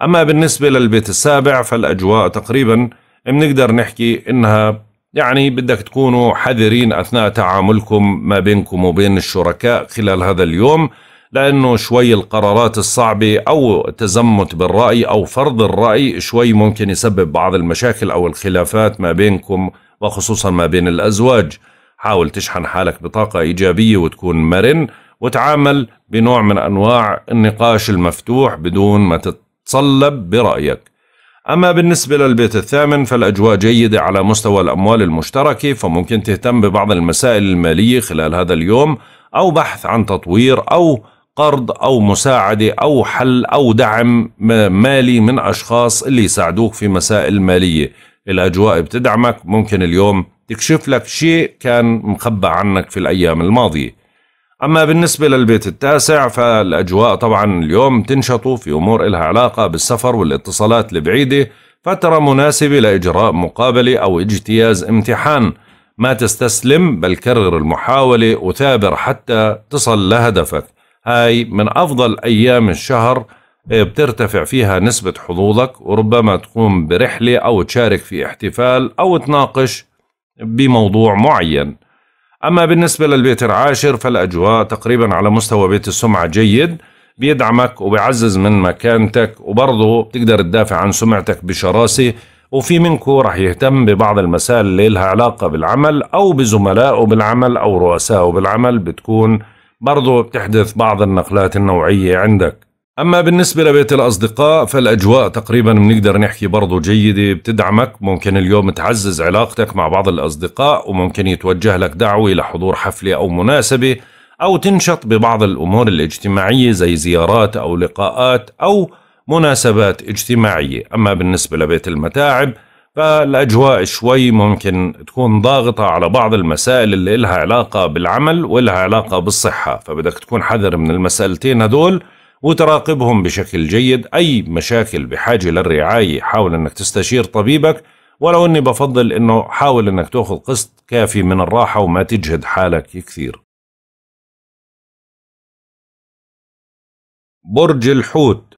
أما بالنسبة للبيت السابع فالأجواء تقريبا بنقدر نحكي انها يعني بدك تكونوا حذرين اثناء تعاملكم ما بينكم وبين الشركاء خلال هذا اليوم لانه شوي القرارات الصعبه او التزمت بالراي او فرض الراي شوي ممكن يسبب بعض المشاكل او الخلافات ما بينكم وخصوصا ما بين الازواج حاول تشحن حالك بطاقه ايجابيه وتكون مرن وتعامل بنوع من انواع النقاش المفتوح بدون ما تتصلب برايك أما بالنسبة للبيت الثامن فالأجواء جيدة على مستوى الأموال المشتركة فممكن تهتم ببعض المسائل المالية خلال هذا اليوم أو بحث عن تطوير أو قرض أو مساعدة أو حل أو دعم مالي من أشخاص اللي يساعدوك في مسائل مالية الأجواء بتدعمك ممكن اليوم تكشف لك شيء كان مخبى عنك في الأيام الماضية أما بالنسبة للبيت التاسع فالأجواء طبعا اليوم تنشطوا في أمور إلها علاقة بالسفر والاتصالات البعيدة فترة مناسبة لإجراء مقابلة أو اجتياز امتحان ما تستسلم بل كرر المحاولة وثابر حتى تصل لهدفك هاي من أفضل أيام الشهر إيه، بترتفع فيها نسبة حظوظك وربما تقوم برحلة أو تشارك في احتفال أو تناقش بموضوع معين أما بالنسبة للبيت العاشر فالأجواء تقريبا على مستوى بيت السمعة جيد بيدعمك وبيعزز من مكانتك وبرضه بتقدر تدافع عن سمعتك بشراسة وفي منكو رح يهتم ببعض المسائل اللي لها علاقة بالعمل أو بزملائه بالعمل أو رؤسائه بالعمل بتكون برضه بتحدث بعض النقلات النوعية عندك أما بالنسبة لبيت الأصدقاء فالأجواء تقريبا بنقدر نحكي برضو جيدة بتدعمك ممكن اليوم تعزز علاقتك مع بعض الأصدقاء وممكن يتوجه لك دعوة لحضور حفلة أو مناسبة أو تنشط ببعض الأمور الاجتماعية زي زيارات أو لقاءات أو مناسبات اجتماعية أما بالنسبة لبيت المتاعب فالأجواء شوي ممكن تكون ضاغطة على بعض المسائل اللي إلها علاقة بالعمل وإلها علاقة بالصحة فبدك تكون حذر من المسألتين هدول وتراقبهم بشكل جيد أي مشاكل بحاجة للرعاية حاول أنك تستشير طبيبك ولو أني بفضل أنه حاول أنك تأخذ قسط كافي من الراحة وما تجهد حالك كثير برج الحوت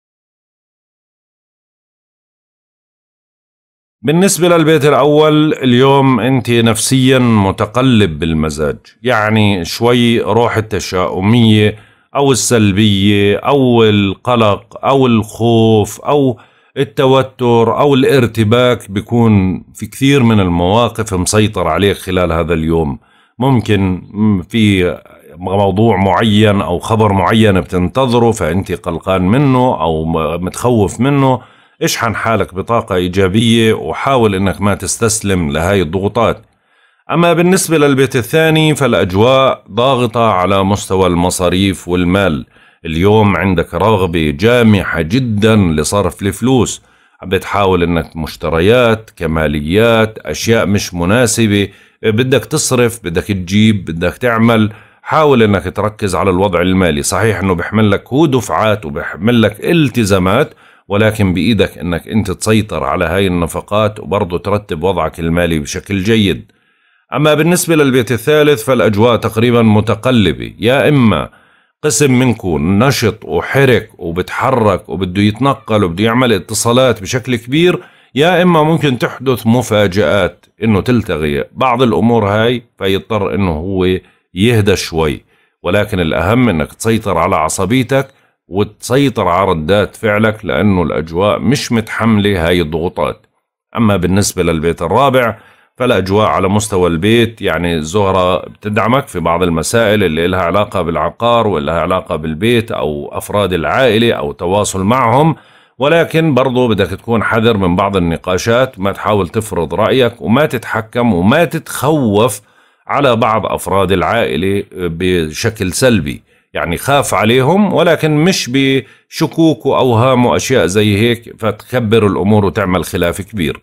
بالنسبة للبيت الأول اليوم أنت نفسيا متقلب بالمزاج يعني شوي روح التشاؤمية أو السلبية أو القلق أو الخوف أو التوتر أو الارتباك بيكون في كثير من المواقف مسيطر عليك خلال هذا اليوم ممكن في موضوع معين أو خبر معين بتنتظره فأنت قلقان منه أو متخوف منه اشحن حالك بطاقة إيجابية وحاول أنك ما تستسلم لهاي الضغوطات أما بالنسبة للبيت الثاني فالأجواء ضاغطة على مستوى المصاريف والمال اليوم عندك رغبة جامحة جدا لصرف الفلوس بتحاول انك مشتريات كماليات اشياء مش مناسبة بدك تصرف بدك تجيب بدك تعمل حاول انك تركز على الوضع المالي صحيح انه بحمل لك هو دفعات وبحمل لك التزامات ولكن بايدك انك انت تسيطر على هاي النفقات وبرضه ترتب وضعك المالي بشكل جيد أما بالنسبة للبيت الثالث فالأجواء تقريبا متقلبة يا إما قسم منكم نشط وحرك وبتحرك وبده يتنقل وبده يعمل اتصالات بشكل كبير يا إما ممكن تحدث مفاجآت إنه تلتغي بعض الأمور هاي فيضطر إنه هو يهدى شوي ولكن الأهم إنك تسيطر على عصبيتك وتسيطر على ردات فعلك لأنه الأجواء مش متحملة هاي الضغوطات أما بالنسبة للبيت الرابع فالأجواء على مستوى البيت يعني الزهرة بتدعمك في بعض المسائل اللي لها علاقة بالعقار ولا علاقة بالبيت أو أفراد العائلة أو تواصل معهم ولكن برضو بدك تكون حذر من بعض النقاشات ما تحاول تفرض رأيك وما تتحكم وما تتخوف على بعض أفراد العائلة بشكل سلبي يعني خاف عليهم ولكن مش بشكوك وأوهام وأشياء زي هيك فتكبر الأمور وتعمل خلاف كبير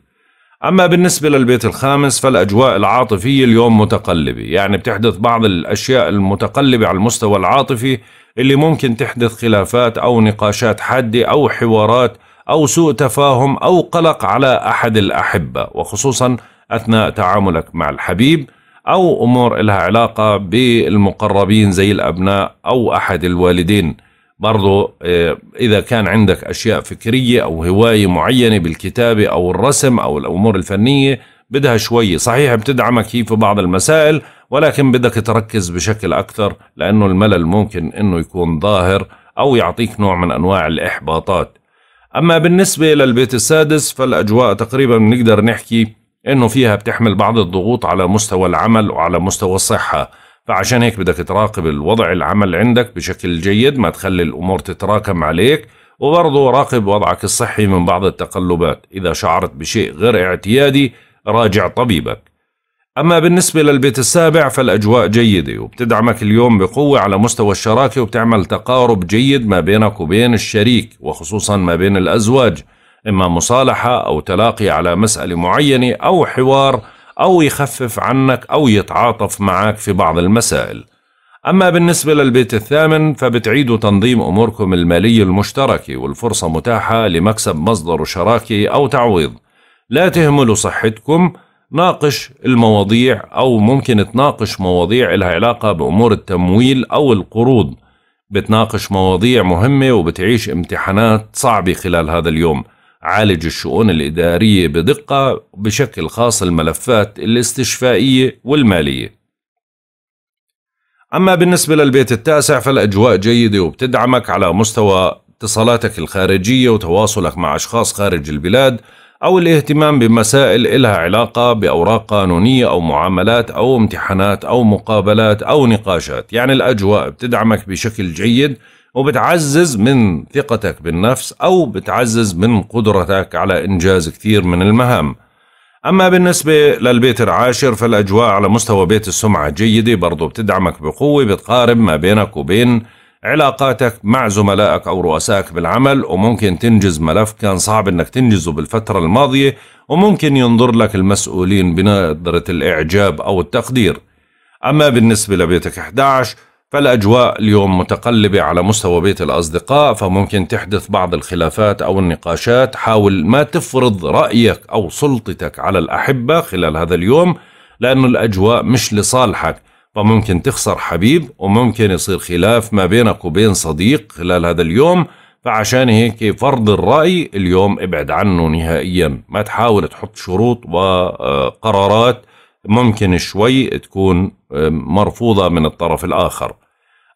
أما بالنسبة للبيت الخامس فالأجواء العاطفية اليوم متقلبة يعني بتحدث بعض الأشياء المتقلبة على المستوى العاطفي اللي ممكن تحدث خلافات أو نقاشات حادة أو حوارات أو سوء تفاهم أو قلق على أحد الأحبة وخصوصا أثناء تعاملك مع الحبيب أو أمور لها علاقة بالمقربين زي الأبناء أو أحد الوالدين برضو آه، إذا كان عندك أشياء فكرية أو هواية معينة بالكتابة أو الرسم أو الأمور الفنية بدها شوي صحيح بتدعمك هي في بعض المسائل ولكن بدك تركز بشكل أكثر لأنه الملل ممكن أنه يكون ظاهر أو يعطيك نوع من أنواع الإحباطات أما بالنسبة للبيت السادس فالأجواء تقريبا بنقدر نحكي أنه فيها بتحمل بعض الضغوط على مستوى العمل وعلى مستوى الصحة فعشان هيك بدك تراقب الوضع العمل عندك بشكل جيد ما تخلي الأمور تتراكم عليك وبرضه راقب وضعك الصحي من بعض التقلبات إذا شعرت بشيء غير اعتيادي راجع طبيبك أما بالنسبة للبيت السابع فالأجواء جيدة وبتدعمك اليوم بقوة على مستوى الشراكة وبتعمل تقارب جيد ما بينك وبين الشريك وخصوصا ما بين الأزواج إما مصالحة أو تلاقي على مسألة معينة أو حوار أو يخفف عنك أو يتعاطف معك في بعض المسائل أما بالنسبة للبيت الثامن فبتعيدوا تنظيم أموركم المالية المشتركة والفرصة متاحة لمكسب مصدر شراكة أو تعويض لا تهملوا صحتكم ناقش المواضيع أو ممكن تناقش مواضيع لها علاقة بأمور التمويل أو القروض بتناقش مواضيع مهمة وبتعيش امتحانات صعبة خلال هذا اليوم عالج الشؤون الإدارية بدقة بشكل خاص الملفات الاستشفائية والمالية أما بالنسبة للبيت التاسع فالأجواء جيدة وبتدعمك على مستوى اتصالاتك الخارجية وتواصلك مع أشخاص خارج البلاد أو الاهتمام بمسائل إلها علاقة بأوراق قانونية أو معاملات أو امتحانات أو مقابلات أو نقاشات يعني الأجواء بتدعمك بشكل جيد وبتعزز من ثقتك بالنفس أو بتعزز من قدرتك على إنجاز كثير من المهام أما بالنسبة للبيت العاشر فالأجواء على مستوى بيت السمعة جيدة برضو بتدعمك بقوة بتقارب ما بينك وبين علاقاتك مع زملائك أو رؤسائك بالعمل وممكن تنجز ملف كان صعب أنك تنجزه بالفترة الماضية وممكن ينظر لك المسؤولين بنظرة الإعجاب أو التقدير أما بالنسبة لبيتك 11 فالأجواء اليوم متقلبة على مستوى بيت الأصدقاء فممكن تحدث بعض الخلافات أو النقاشات حاول ما تفرض رأيك أو سلطتك على الأحبة خلال هذا اليوم لأنه الأجواء مش لصالحك فممكن تخسر حبيب وممكن يصير خلاف ما بينك وبين صديق خلال هذا اليوم فعشان هيك فرض الرأي اليوم ابعد عنه نهائيا ما تحاول تحط شروط وقرارات ممكن شوي تكون مرفوضة من الطرف الآخر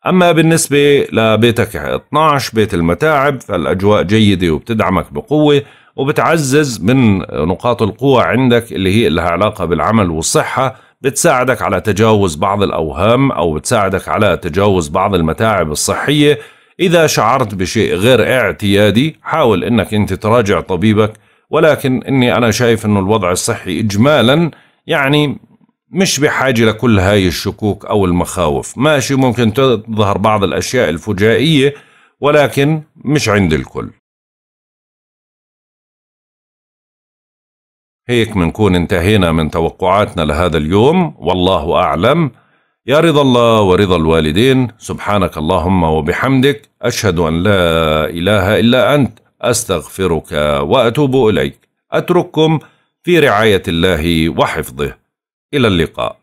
أما بالنسبة لبيتك 12 بيت المتاعب فالأجواء جيدة وبتدعمك بقوة وبتعزز من نقاط القوة عندك اللي هي لها علاقة بالعمل والصحة بتساعدك على تجاوز بعض الأوهام أو بتساعدك على تجاوز بعض المتاعب الصحية إذا شعرت بشيء غير اعتيادي حاول أنك أنت تراجع طبيبك ولكن أني أنا شايف أنه الوضع الصحي إجمالا يعني مش بحاجة لكل هاي الشكوك أو المخاوف ماشي ممكن تظهر بعض الأشياء الفجائية ولكن مش عند الكل هيك منكون انتهينا من توقعاتنا لهذا اليوم والله أعلم يا رضا الله ورضا الوالدين سبحانك اللهم وبحمدك أشهد أن لا إله إلا أنت أستغفرك وأتوب إليك أترككم في رعاية الله وحفظه إلى اللقاء